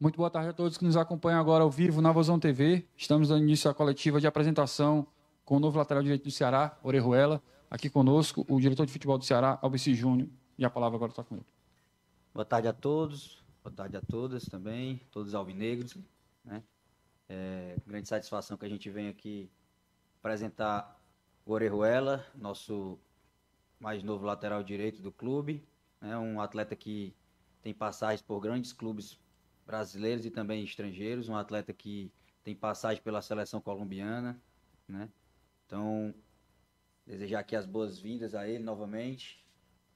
Muito boa tarde a todos que nos acompanham agora ao vivo na Vozão TV. Estamos dando início à coletiva de apresentação com o novo lateral direito do Ceará, Orejuela. Aqui conosco, o diretor de futebol do Ceará, Albici Júnior. E a palavra agora está com ele. Boa tarde a todos, boa tarde a todas também, todos alvinegros. Né? É, grande satisfação que a gente vem aqui apresentar o Orejuela, nosso mais novo lateral direito do clube. É Um atleta que tem passagens por grandes clubes brasileiros e também estrangeiros, um atleta que tem passagem pela seleção colombiana, né? Então, desejar aqui as boas-vindas a ele novamente,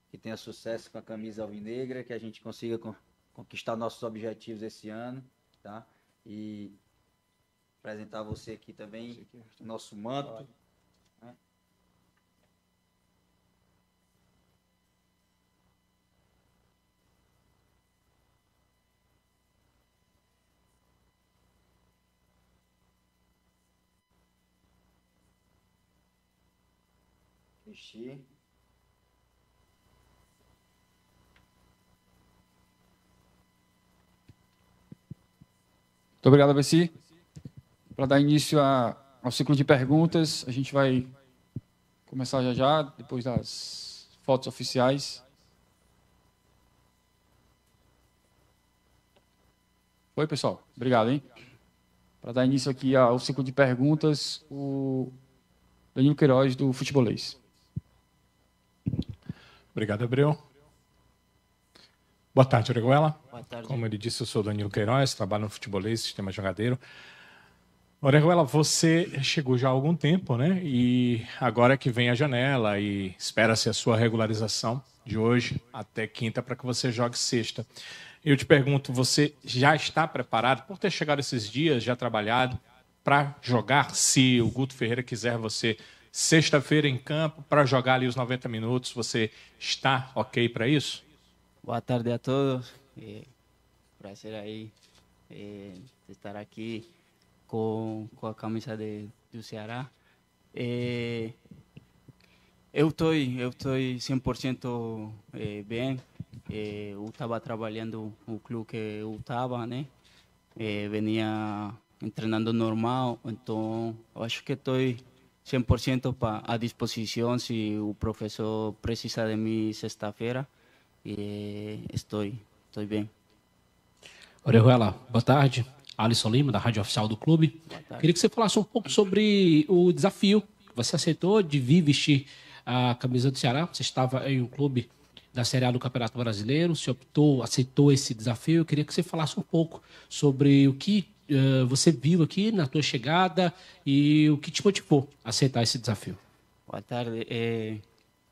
que tenha sucesso com a camisa alvinegra, que a gente consiga conquistar nossos objetivos esse ano, tá? E apresentar você aqui também, é nosso manto Enchi. Muito obrigado, ABC. Para dar início a, ao ciclo de perguntas, a gente vai começar já já, depois das fotos oficiais. Oi, pessoal. Obrigado, hein? Para dar início aqui ao ciclo de perguntas, o Danilo Queiroz, do Futebolês. Obrigado, Abreu. Boa tarde, Oreguela. Boa tarde. Como ele disse, eu sou Danilo Queiroz, trabalho no futebolês, sistema jogadeiro. Oreguela, você chegou já há algum tempo, né? E agora que vem a janela e espera-se a sua regularização de hoje até quinta para que você jogue sexta. Eu te pergunto, você já está preparado, por ter chegado esses dias, já trabalhado, para jogar se o Guto Ferreira quiser você sexta-feira em campo para jogar ali os 90 minutos. Você está ok para isso? Boa tarde a todos. É, prazer aí é, estar aqui com, com a camisa de, do Ceará. É, eu estou eu tô 100% é, eh, bem. É, eu estava trabalhando o clube que eu estava, né? É, venha treinando normal, então eu acho que estou 100% pa, à disposição se o professor precisar de mim sexta-feira. E eh, estou, estou bem. Orejuela, boa tarde. Alisson Lima, da Rádio Oficial do Clube. Queria que você falasse um pouco sobre o desafio que você aceitou de vir vestir a camisa do Ceará. Você estava em um clube da Série A do Campeonato Brasileiro, Você optou, aceitou esse desafio. Eu queria que você falasse um pouco sobre o que eh, você viu aqui na tua chegada e o que te motivou a aceitar esse desafio? Boa tarde. É,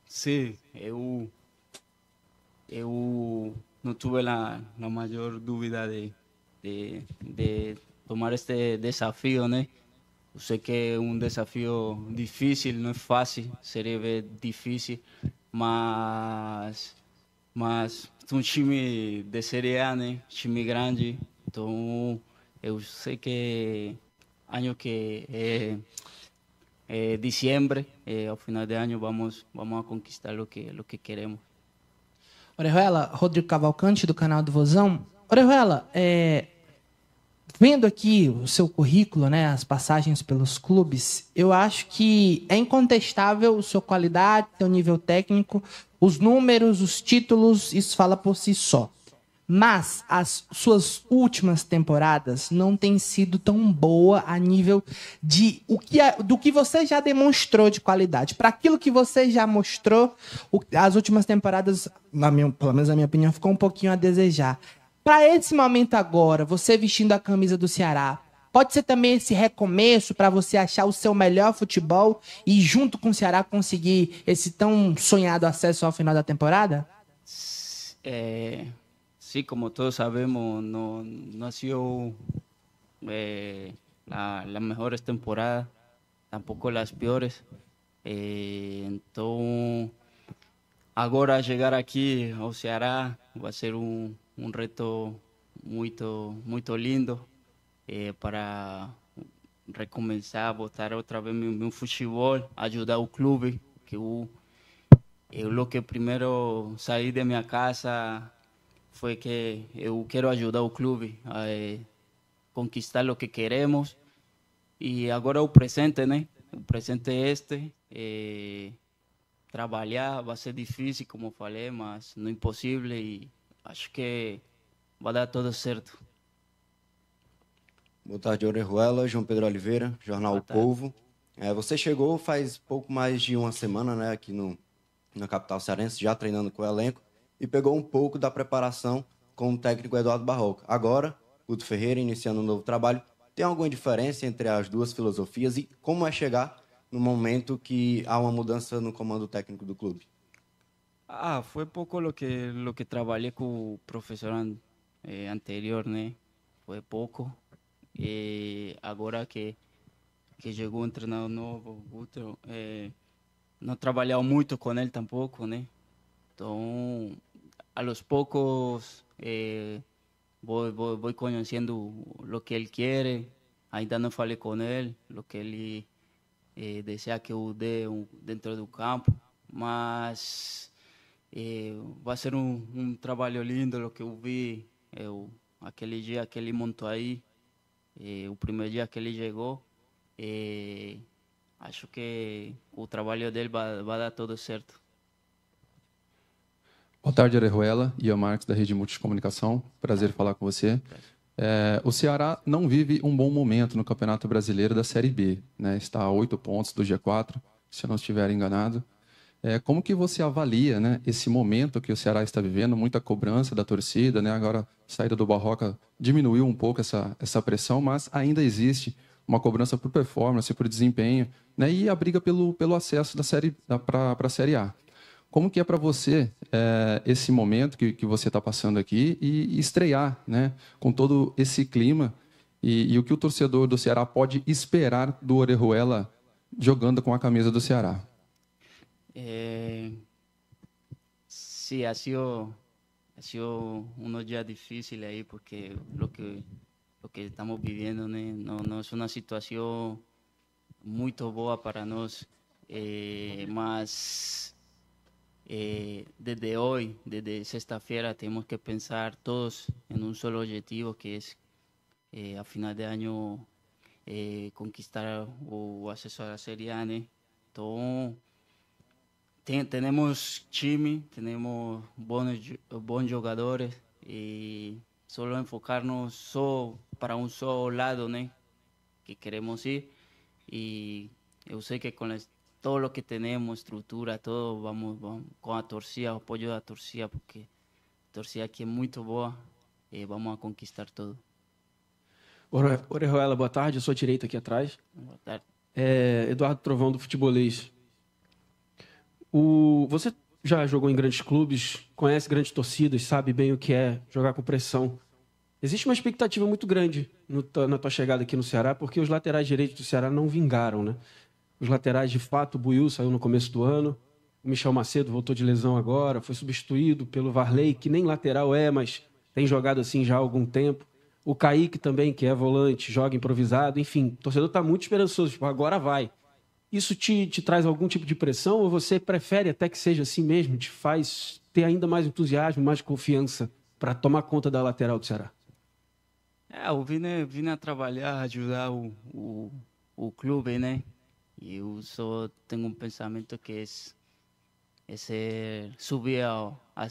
sim, eu eu não tive a, a maior dúvida de, de, de tomar este desafio, né? Eu sei que é um desafio difícil, não é fácil, seria difícil, mas mas um time de Série A, né? Time grande, então eu sei que ano que é, é é, ao final de ano vamos vamos a conquistar o que o que queremos. Orejuela, Rodrigo Cavalcante do canal do Vozão. Orejuela, é, vendo aqui o seu currículo, né, as passagens pelos clubes, eu acho que é incontestável sua qualidade, seu nível técnico, os números, os títulos, isso fala por si só. Mas as suas últimas temporadas não têm sido tão boa a nível de o que do que você já demonstrou de qualidade. Para aquilo que você já mostrou, as últimas temporadas, na minha, pelo menos na minha opinião, ficou um pouquinho a desejar. Para esse momento agora, você vestindo a camisa do Ceará, Pode ser também esse recomeço para você achar o seu melhor futebol e, junto com o Ceará, conseguir esse tão sonhado acesso ao final da temporada? É, Sí, como todos sabemos, no, no sido eh, las mejores temporadas, tampoco las peores. Eh, entonces, llegar llegar aquí Oceará Ceará a ser un reto muy lindo eh, para a botar otra vez mi fútbol, futebol, ayudar club. clube, que uh, es eh, lo que primero salí de mi casa foi que eu quero ajudar o clube a eh, conquistar o que queremos. e agora o presente, né o presente é este. Eh, trabalhar vai ser difícil, como falei, mas não é impossível e acho que vai dar tudo certo. Boa tarde, Orejuela, João Pedro Oliveira, Jornal O Povo. É, você chegou faz pouco mais de uma semana né, aqui no, na capital cearense, já treinando com o elenco e pegou um pouco da preparação com o técnico Eduardo Barroca. Agora, Guto Ferreira iniciando um novo trabalho. Tem alguma diferença entre as duas filosofias e como é chegar no momento que há uma mudança no comando técnico do clube? Ah, foi pouco o que, o que trabalhei com o professor eh, anterior, né? Foi pouco. E agora que, que chegou um treinador novo, Guto, eh, no muito com ele tampouco, né? Então a los pocos eh, voy, conociendo lo que él quiere, ainda falei con él, lo que él eh, desea que eu dé dentro del campo, mas eh, va a ser un trabajo lindo lo que eu vi aquel día que él montó ahí. eh, o día dia que ele llegó, acho que o trabalho dele va a dar todo certo. Boa tarde, Arejuela. Ian Marques, da Rede Multicomunicação. Prazer falar com você. É, o Ceará não vive um bom momento no Campeonato Brasileiro da Série B. Né? Está a oito pontos do G4, se eu não estiver enganado. É, como que você avalia né, esse momento que o Ceará está vivendo? Muita cobrança da torcida, né? agora a saída do Barroca diminuiu um pouco essa, essa pressão, mas ainda existe uma cobrança por performance, por desempenho, né? e a briga pelo, pelo acesso da série para a Série A. Como que é para você é, esse momento que, que você está passando aqui e, e, estrear né, com todo esse clima e, e, o que o torcedor do Ceará pode esperar do Orejuela jogando com a camisa do Ceará? É, sim, ha sido, ha sido unos días difícil aí, porque o que, lo que estamos vivendo, né, não, não é uma situação muito boa para nós, eh, mas Eh, desde hoy, desde sexta-feira, tenemos que pensar todos en un solo objetivo, que es eh, a final de año eh, conquistar o asesorar a Serie A, tenemos tenemos tenemos time, tenemos buenos jugadores, jogadores enfocarnos solo para un solo lado, ¿no?, Que queremos ir Y yo sé que con la todo lo que tenemos, estrutura, todo, vamos, vamos com a torcida, o apoio da torcida, porque a torcida aqui é muito boa e eh, vamos a conquistar tudo. Orejuela, boa tarde, eu sou direita aqui atrás. Boa tarde. É, Eduardo Trovão, do Futebolês. O, você já jogou em grandes clubes, conhece grandes torcidas, sabe bem o que é jogar com pressão. Existe uma expectativa muito grande no, na tua chegada aqui no Ceará, porque os laterais direitos do Ceará não vingaram, né? Os laterais, de fato, o Buiu saiu no começo do ano. O Michel Macedo voltou de lesão agora, foi substituído pelo Varley, que nem lateral é, mas tem jogado assim já há algum tempo. O Kaique também, que é volante, joga improvisado. Enfim, o torcedor está muito esperançoso, tipo, agora vai. Isso te, te traz algum tipo de pressão ou você prefere até que seja assim mesmo? Te faz ter ainda mais entusiasmo, mais confiança para tomar conta da lateral do Ceará? É, o Vina, Vina trabalhar, ajudar o, o, o clube, né? y uso, tengo un pensamiento que es ese subir a, a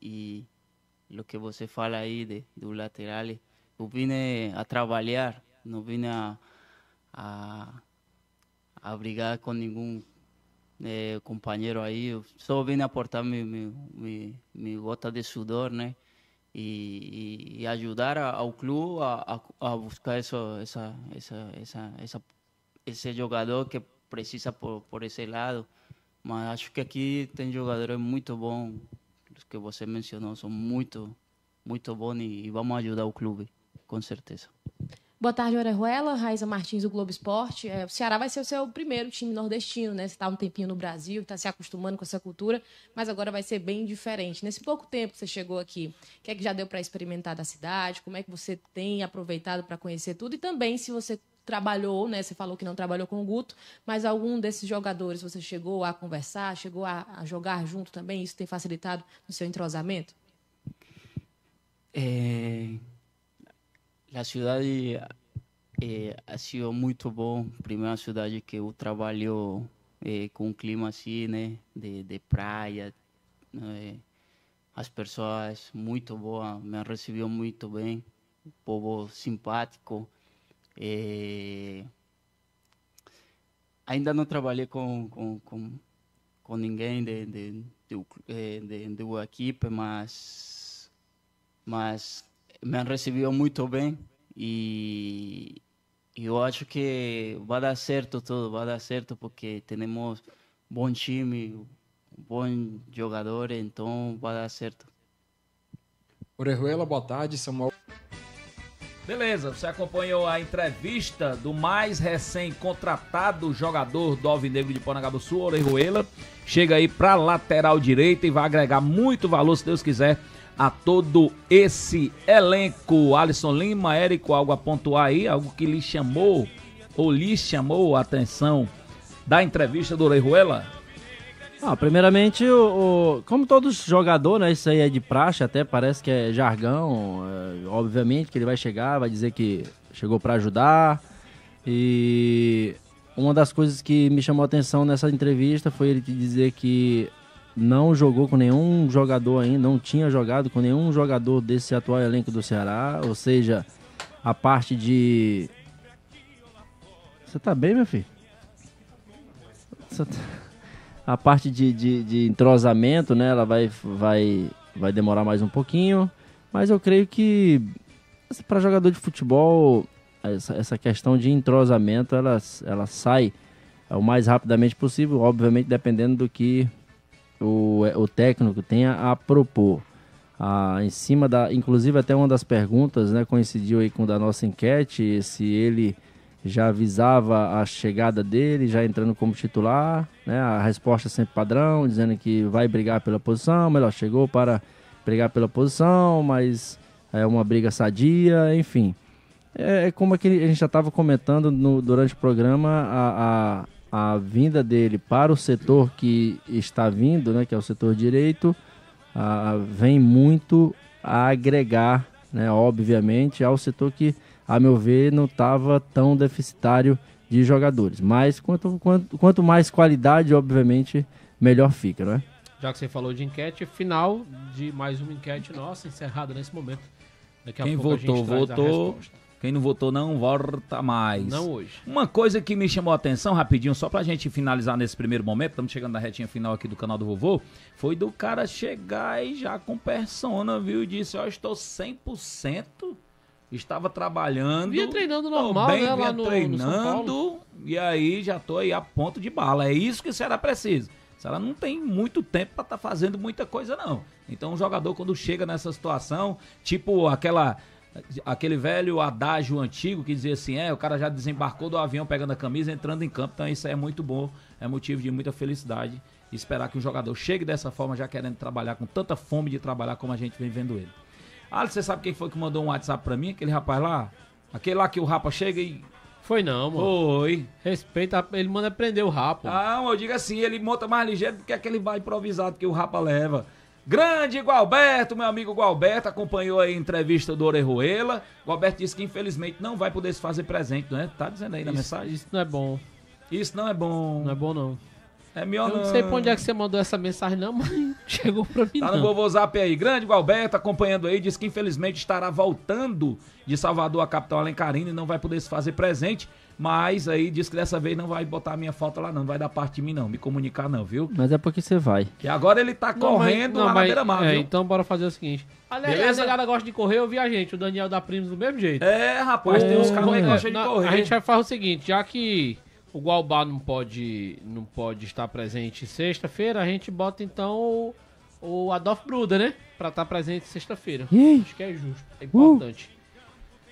y lo que usted fala ahí de, un laterales. Eh, Yo vine a trabajar, no vine a, brigar con ningún eh, ahí. aí, eu só aportar mi, mi, gota de sudor, y ayudar al club a, a, buscar esa... esa esse jogador que precisa por, por esse lado. Mas acho que aqui tem jogadores muito bons, os que você mencionou, são muito, muito bons e, e vamos ajudar o clube, com certeza. Boa tarde, Orejuela, Raiza Martins do Globo Esporte. É, o Ceará vai ser o seu primeiro time nordestino, né? Você está um tempinho no Brasil, está se acostumando com essa cultura, mas agora vai ser bem diferente. Nesse pouco tempo que você chegou aqui, o que é que já deu para experimentar da cidade? Como é que você tem aproveitado para conhecer tudo? E também se você trabalhou, né? Você falou que não trabalhou com o Guto, mas algum desses jogadores você chegou a conversar, chegou a, a jogar junto também? Isso tem facilitado no seu entrosamento? É, a cidade é, ha sido muito bom. Primeira cidade que eu trabalho é, com um clima assim, né? De, de praia. Né? As pessoas muito boas, me recebeu muito bem. o povo simpático. E... Ainda não trabalhei com, com, com, com ninguém de, de, de, eh, de, de equipe, mas, mas me recebeu muito bem e eu acho que vai dar certo tudo, vai dar certo porque temos bom time, bom jogador, então vai dar certo. Orejuela, boa tarde, Samuel. Beleza, você acompanhou a entrevista do mais recém-contratado jogador do Alvinegro de Ponagabuçu, Orejuela. Chega aí para lateral direita e vai agregar muito valor, se Deus quiser, a todo esse elenco. Alisson Lima, Érico, algo a pontuar aí, algo que lhe chamou ou lhe chamou a atenção da entrevista do Orejuela? Ah, primeiramente, o, o, como todo jogador, né? Isso aí é de praxe, até parece que é jargão. É, obviamente que ele vai chegar, vai dizer que chegou para ajudar. E uma das coisas que me chamou a atenção nessa entrevista foi ele dizer que não jogou com nenhum jogador ainda, não tinha jogado com nenhum jogador desse atual elenco do Ceará. Ou seja, a parte de. Você tá bem, meu filho? Você tá... A parte de, de, de, entrosamento, né? Ela vai, vai, vai demorar mais um pouquinho. Mas eu creio que para jogador de futebol, essa, essa questão de entrosamento, ela, ela sai é, o mais rapidamente possível, obviamente dependendo do que o, o técnico tenha a propor. Ah, em cima da, inclusive até uma das perguntas, né, coincidiu aí com da nossa enquete, se ele já avisava a chegada dele, já entrando como titular, né? A resposta sempre padrão, dizendo que vai brigar pela posição, melhor, chegou para brigar pela posição, mas é uma briga sadia, enfim. É, é como a gente já estava comentando no, durante o programa, a, a, a, vinda dele para o setor que está vindo, né, que é o setor direito, a, vem muito a agregar, né, obviamente, ao setor que a meu ver, não estava tão deficitário de jogadores. Mas quanto, quanto, quanto mais qualidade, obviamente, melhor fica, né? Já que você falou de enquete, final de mais uma enquete nossa, encerrada nesse momento. Daqui a Quem pouco votou, a gente votou. Quem não votou não volta mais. Não hoje. Uma coisa que me chamou a atenção, rapidinho, só pra gente finalizar nesse primeiro momento, estamos chegando na retinha final aqui do canal do vovô, foi do cara chegar e já com persona, viu? E disse, ó, oh, estou 100% Estava trabalhando. Vinha treinando normal, bem, né? Vinha no, treinando. No e aí já tô aí a ponto de bala. É isso que será preciso. Ela não tem muito tempo para estar tá fazendo muita coisa, não. Então o jogador, quando chega nessa situação, tipo aquela aquele velho adágio antigo que dizia assim: é, o cara já desembarcou do avião pegando a camisa, entrando em campo. Então isso é muito bom, é motivo de muita felicidade. Esperar que o jogador chegue dessa forma, já querendo trabalhar com tanta fome de trabalhar como a gente vem vendo ele. Ah, você sabe quem foi que mandou um WhatsApp pra mim? Aquele rapaz lá? Aquele lá que o rapa chega e. Foi não, mano. Foi. Respeita, ele manda prender o rapa. Não, eu digo assim, ele monta mais ligeiro do que aquele vai improvisado que o rapa leva. Grande Gualberto, meu amigo Gualberto, acompanhou a entrevista do Orejuela. Gualberto disse que infelizmente não vai poder se fazer presente, né? Tá dizendo aí na mensagem? Isso não é bom. Isso não é bom. Não é bom, não. É melhor Eu não, não sei pra onde é que você mandou essa mensagem, não, mas chegou pra mim. Tá não. no Vovozap aí. Grande Gualberto acompanhando aí, diz que infelizmente estará voltando de Salvador à capital Alencarina e não vai poder se fazer presente. Mas aí diz que dessa vez não vai botar a minha foto lá, não. não vai dar parte de mim, não. Me comunicar, não, viu? Mas é porque você vai. Que agora ele tá não, correndo mas, não, lá mas, na beira-mar, é, Então bora fazer o seguinte. Aliás, a galera gosta de correr, eu vi a gente. O Daniel da Primos do mesmo jeito. É, rapaz, o... tem uns caras que gostam de correr. A gente vai fazer o seguinte, já que o Gualbá não pode, não pode estar presente sexta-feira, a gente bota então o, o Adolfo Bruda, né? Pra estar tá presente sexta-feira. Acho que é justo, é importante.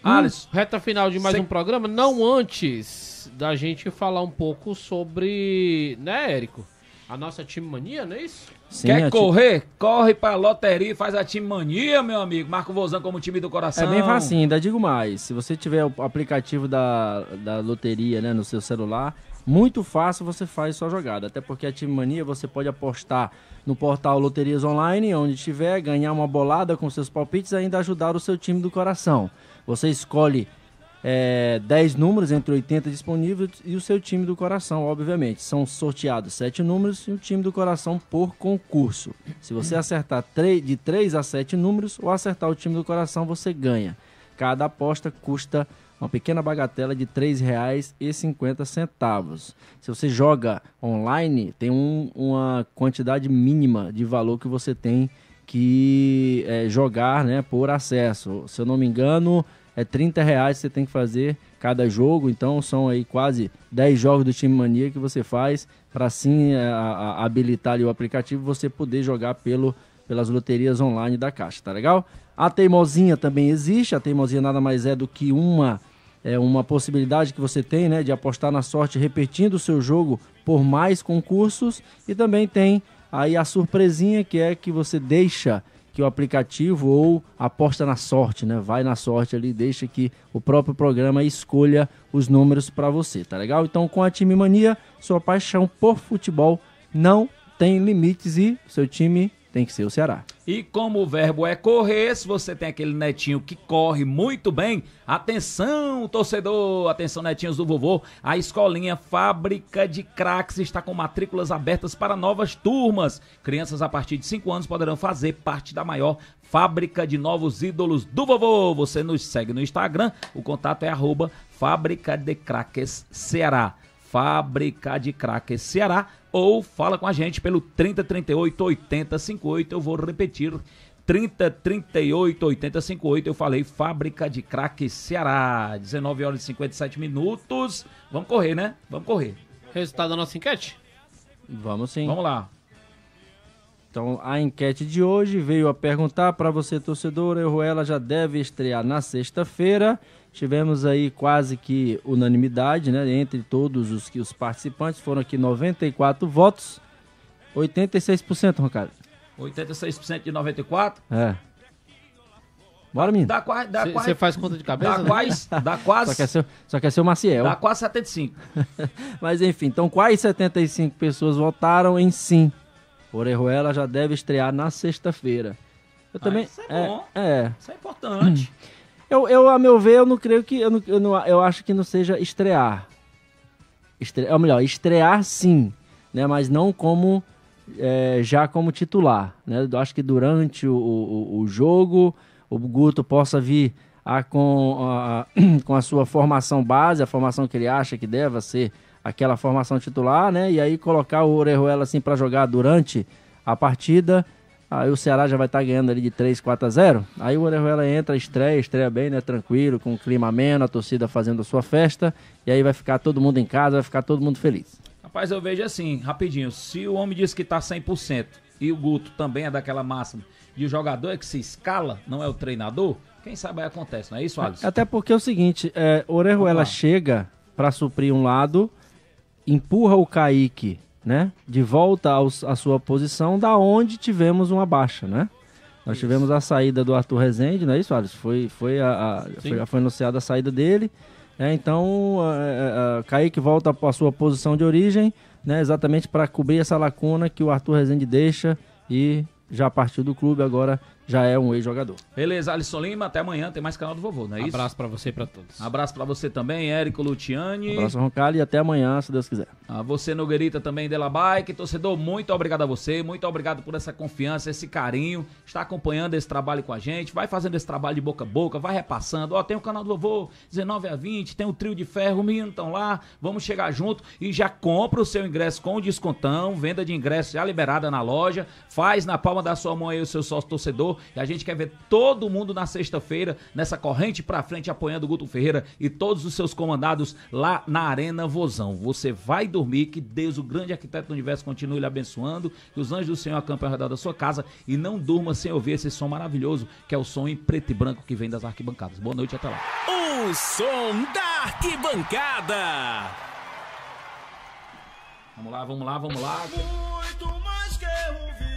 Uh. Alice, hum, reta final de mais um programa, não antes da gente falar um pouco sobre, né, Érico? A nossa time mania, não é isso? Sim, Quer correr? Ti... Corre pra loteria e faz a time mania, meu amigo. marca o Vozão como time do coração. É bem fácil ainda digo mais. Se você tiver o aplicativo da, da loteria né, no seu celular, muito fácil você faz sua jogada. Até porque a time mania você pode apostar no portal Loterias Online, onde tiver ganhar uma bolada com seus palpites e ainda ajudar o seu time do coração. Você escolhe é, 10 números entre 80 disponíveis e o seu time do coração, obviamente. São sorteados 7 números e o time do coração por concurso. Se você acertar 3, de 3 a 7 números ou acertar o time do coração, você ganha. Cada aposta custa uma pequena bagatela de R$ 3,50. Se você joga online, tem um, uma quantidade mínima de valor que você tem que é, jogar né, por acesso. Se eu não me engano, é 30 reais que você tem que fazer cada jogo, então são aí quase 10 jogos do Time Mania que você faz para sim é, a, a, habilitar o aplicativo você poder jogar pelo, pelas loterias online da Caixa, tá legal? A teimosinha também existe, a teimosinha nada mais é do que uma é uma possibilidade que você tem né, de apostar na sorte repetindo o seu jogo por mais concursos e também tem aí a surpresinha que é que você deixa que o aplicativo ou aposta na sorte, né? Vai na sorte ali, deixa que o próprio programa escolha os números para você, tá legal? Então, com a Time Mania, sua paixão por futebol não tem limites e seu time tem que ser o Ceará. E como o verbo é correr, se você tem aquele netinho que corre muito bem, atenção, torcedor, atenção, netinhos do vovô, a escolinha Fábrica de Craques está com matrículas abertas para novas turmas. Crianças a partir de 5 anos poderão fazer parte da maior Fábrica de Novos Ídolos do Vovô. Você nos segue no Instagram, o contato é arroba Fábrica de Craques Ceará. Fábrica de crack Ceará ou fala com a gente pelo 3038 8058. Eu vou repetir 3038 8058. Eu falei Fábrica de crack Ceará. 19 horas e 57 minutos. Vamos correr, né? Vamos correr. Resultado da nossa enquete? Vamos sim. Vamos lá. Então, a enquete de hoje veio a perguntar para você, torcedor, o Ruela já deve estrear na sexta-feira. Tivemos aí quase que unanimidade, né? Entre todos os que os participantes foram aqui 94 votos, 86%, Ricardo. 86% de 94? É. Bora, menino. Você faz conta de cabeça? Dá né? quase. Dá quase só, quer ser, só quer ser o Maciel. Dá quase 75. Mas enfim, então quase 75 pessoas votaram em sim Orejuela já deve estrear na sexta-feira. Eu ah, também. Isso é, é bom. É. Isso é importante. Eu, eu, a meu ver, eu não creio que. Eu, não, eu, não, eu acho que não seja estrear. Estre, ou melhor, estrear sim, né? Mas não como. É, já como titular. Né? Eu acho que durante o, o, o jogo o Guto possa vir a, com, a, com a sua formação base, a formação que ele acha que deva ser aquela formação titular, né? E aí colocar o Orejuela assim para jogar durante a partida, aí o Ceará já vai estar tá ganhando ali de 3, 4 a 0. Aí o Orejuela entra, estreia, estreia bem, né? Tranquilo, com o clima ameno, a torcida fazendo a sua festa, e aí vai ficar todo mundo em casa, vai ficar todo mundo feliz. Rapaz, eu vejo assim, rapidinho, se o homem diz que tá 100% e o Guto também é daquela máxima de jogador é que se escala, não é o treinador, quem sabe aí acontece, não é isso, Alisson? Até porque é o seguinte, é, Orejuela chega para suprir um lado empurra o Kaique, né, de volta aos, à sua posição, da onde tivemos uma baixa, né? Nós isso. tivemos a saída do Arthur Rezende, não é isso, Alisson? Foi, foi, a, a foi, foi, anunciada a saída dele. É, então, a, a Kaique volta para sua posição de origem, né, exatamente para cobrir essa lacuna que o Arthur Rezende deixa e já partiu do clube, agora já é um ex-jogador. Beleza, Alisson Lima, até amanhã tem mais canal do Vovô, não é isso? Abraço para você e para todos. Abraço para você também, Érico Luciani. Abraço, Roncalho, e até amanhã, se Deus quiser. A você, Nogueirita, também, Dela Bike. Torcedor, muito obrigado a você, muito obrigado por essa confiança, esse carinho, está acompanhando esse trabalho com a gente, vai fazendo esse trabalho de boca a boca, vai repassando. Ó, tem o canal do Vovô, 19 a 20, tem o Trio de Ferro, o Menino estão lá, vamos chegar junto e já compra o seu ingresso com descontão, venda de ingresso já liberada na loja, faz na palma da sua mão aí o seu sócio torcedor, e a gente quer ver todo mundo na sexta-feira, nessa corrente pra frente, apoiando o Guto Ferreira e todos os seus comandados lá na Arena Vozão. Você vai dormir, que Deus, o grande arquiteto do universo, continue lhe abençoando, que os anjos do Senhor acampem ao redor da sua casa e não durma sem ouvir esse som maravilhoso, que é o som em preto e branco que vem das arquibancadas. Boa noite, até lá. O som da arquibancada. Vamos lá, vamos lá, vamos lá. Muito mais que ouvir.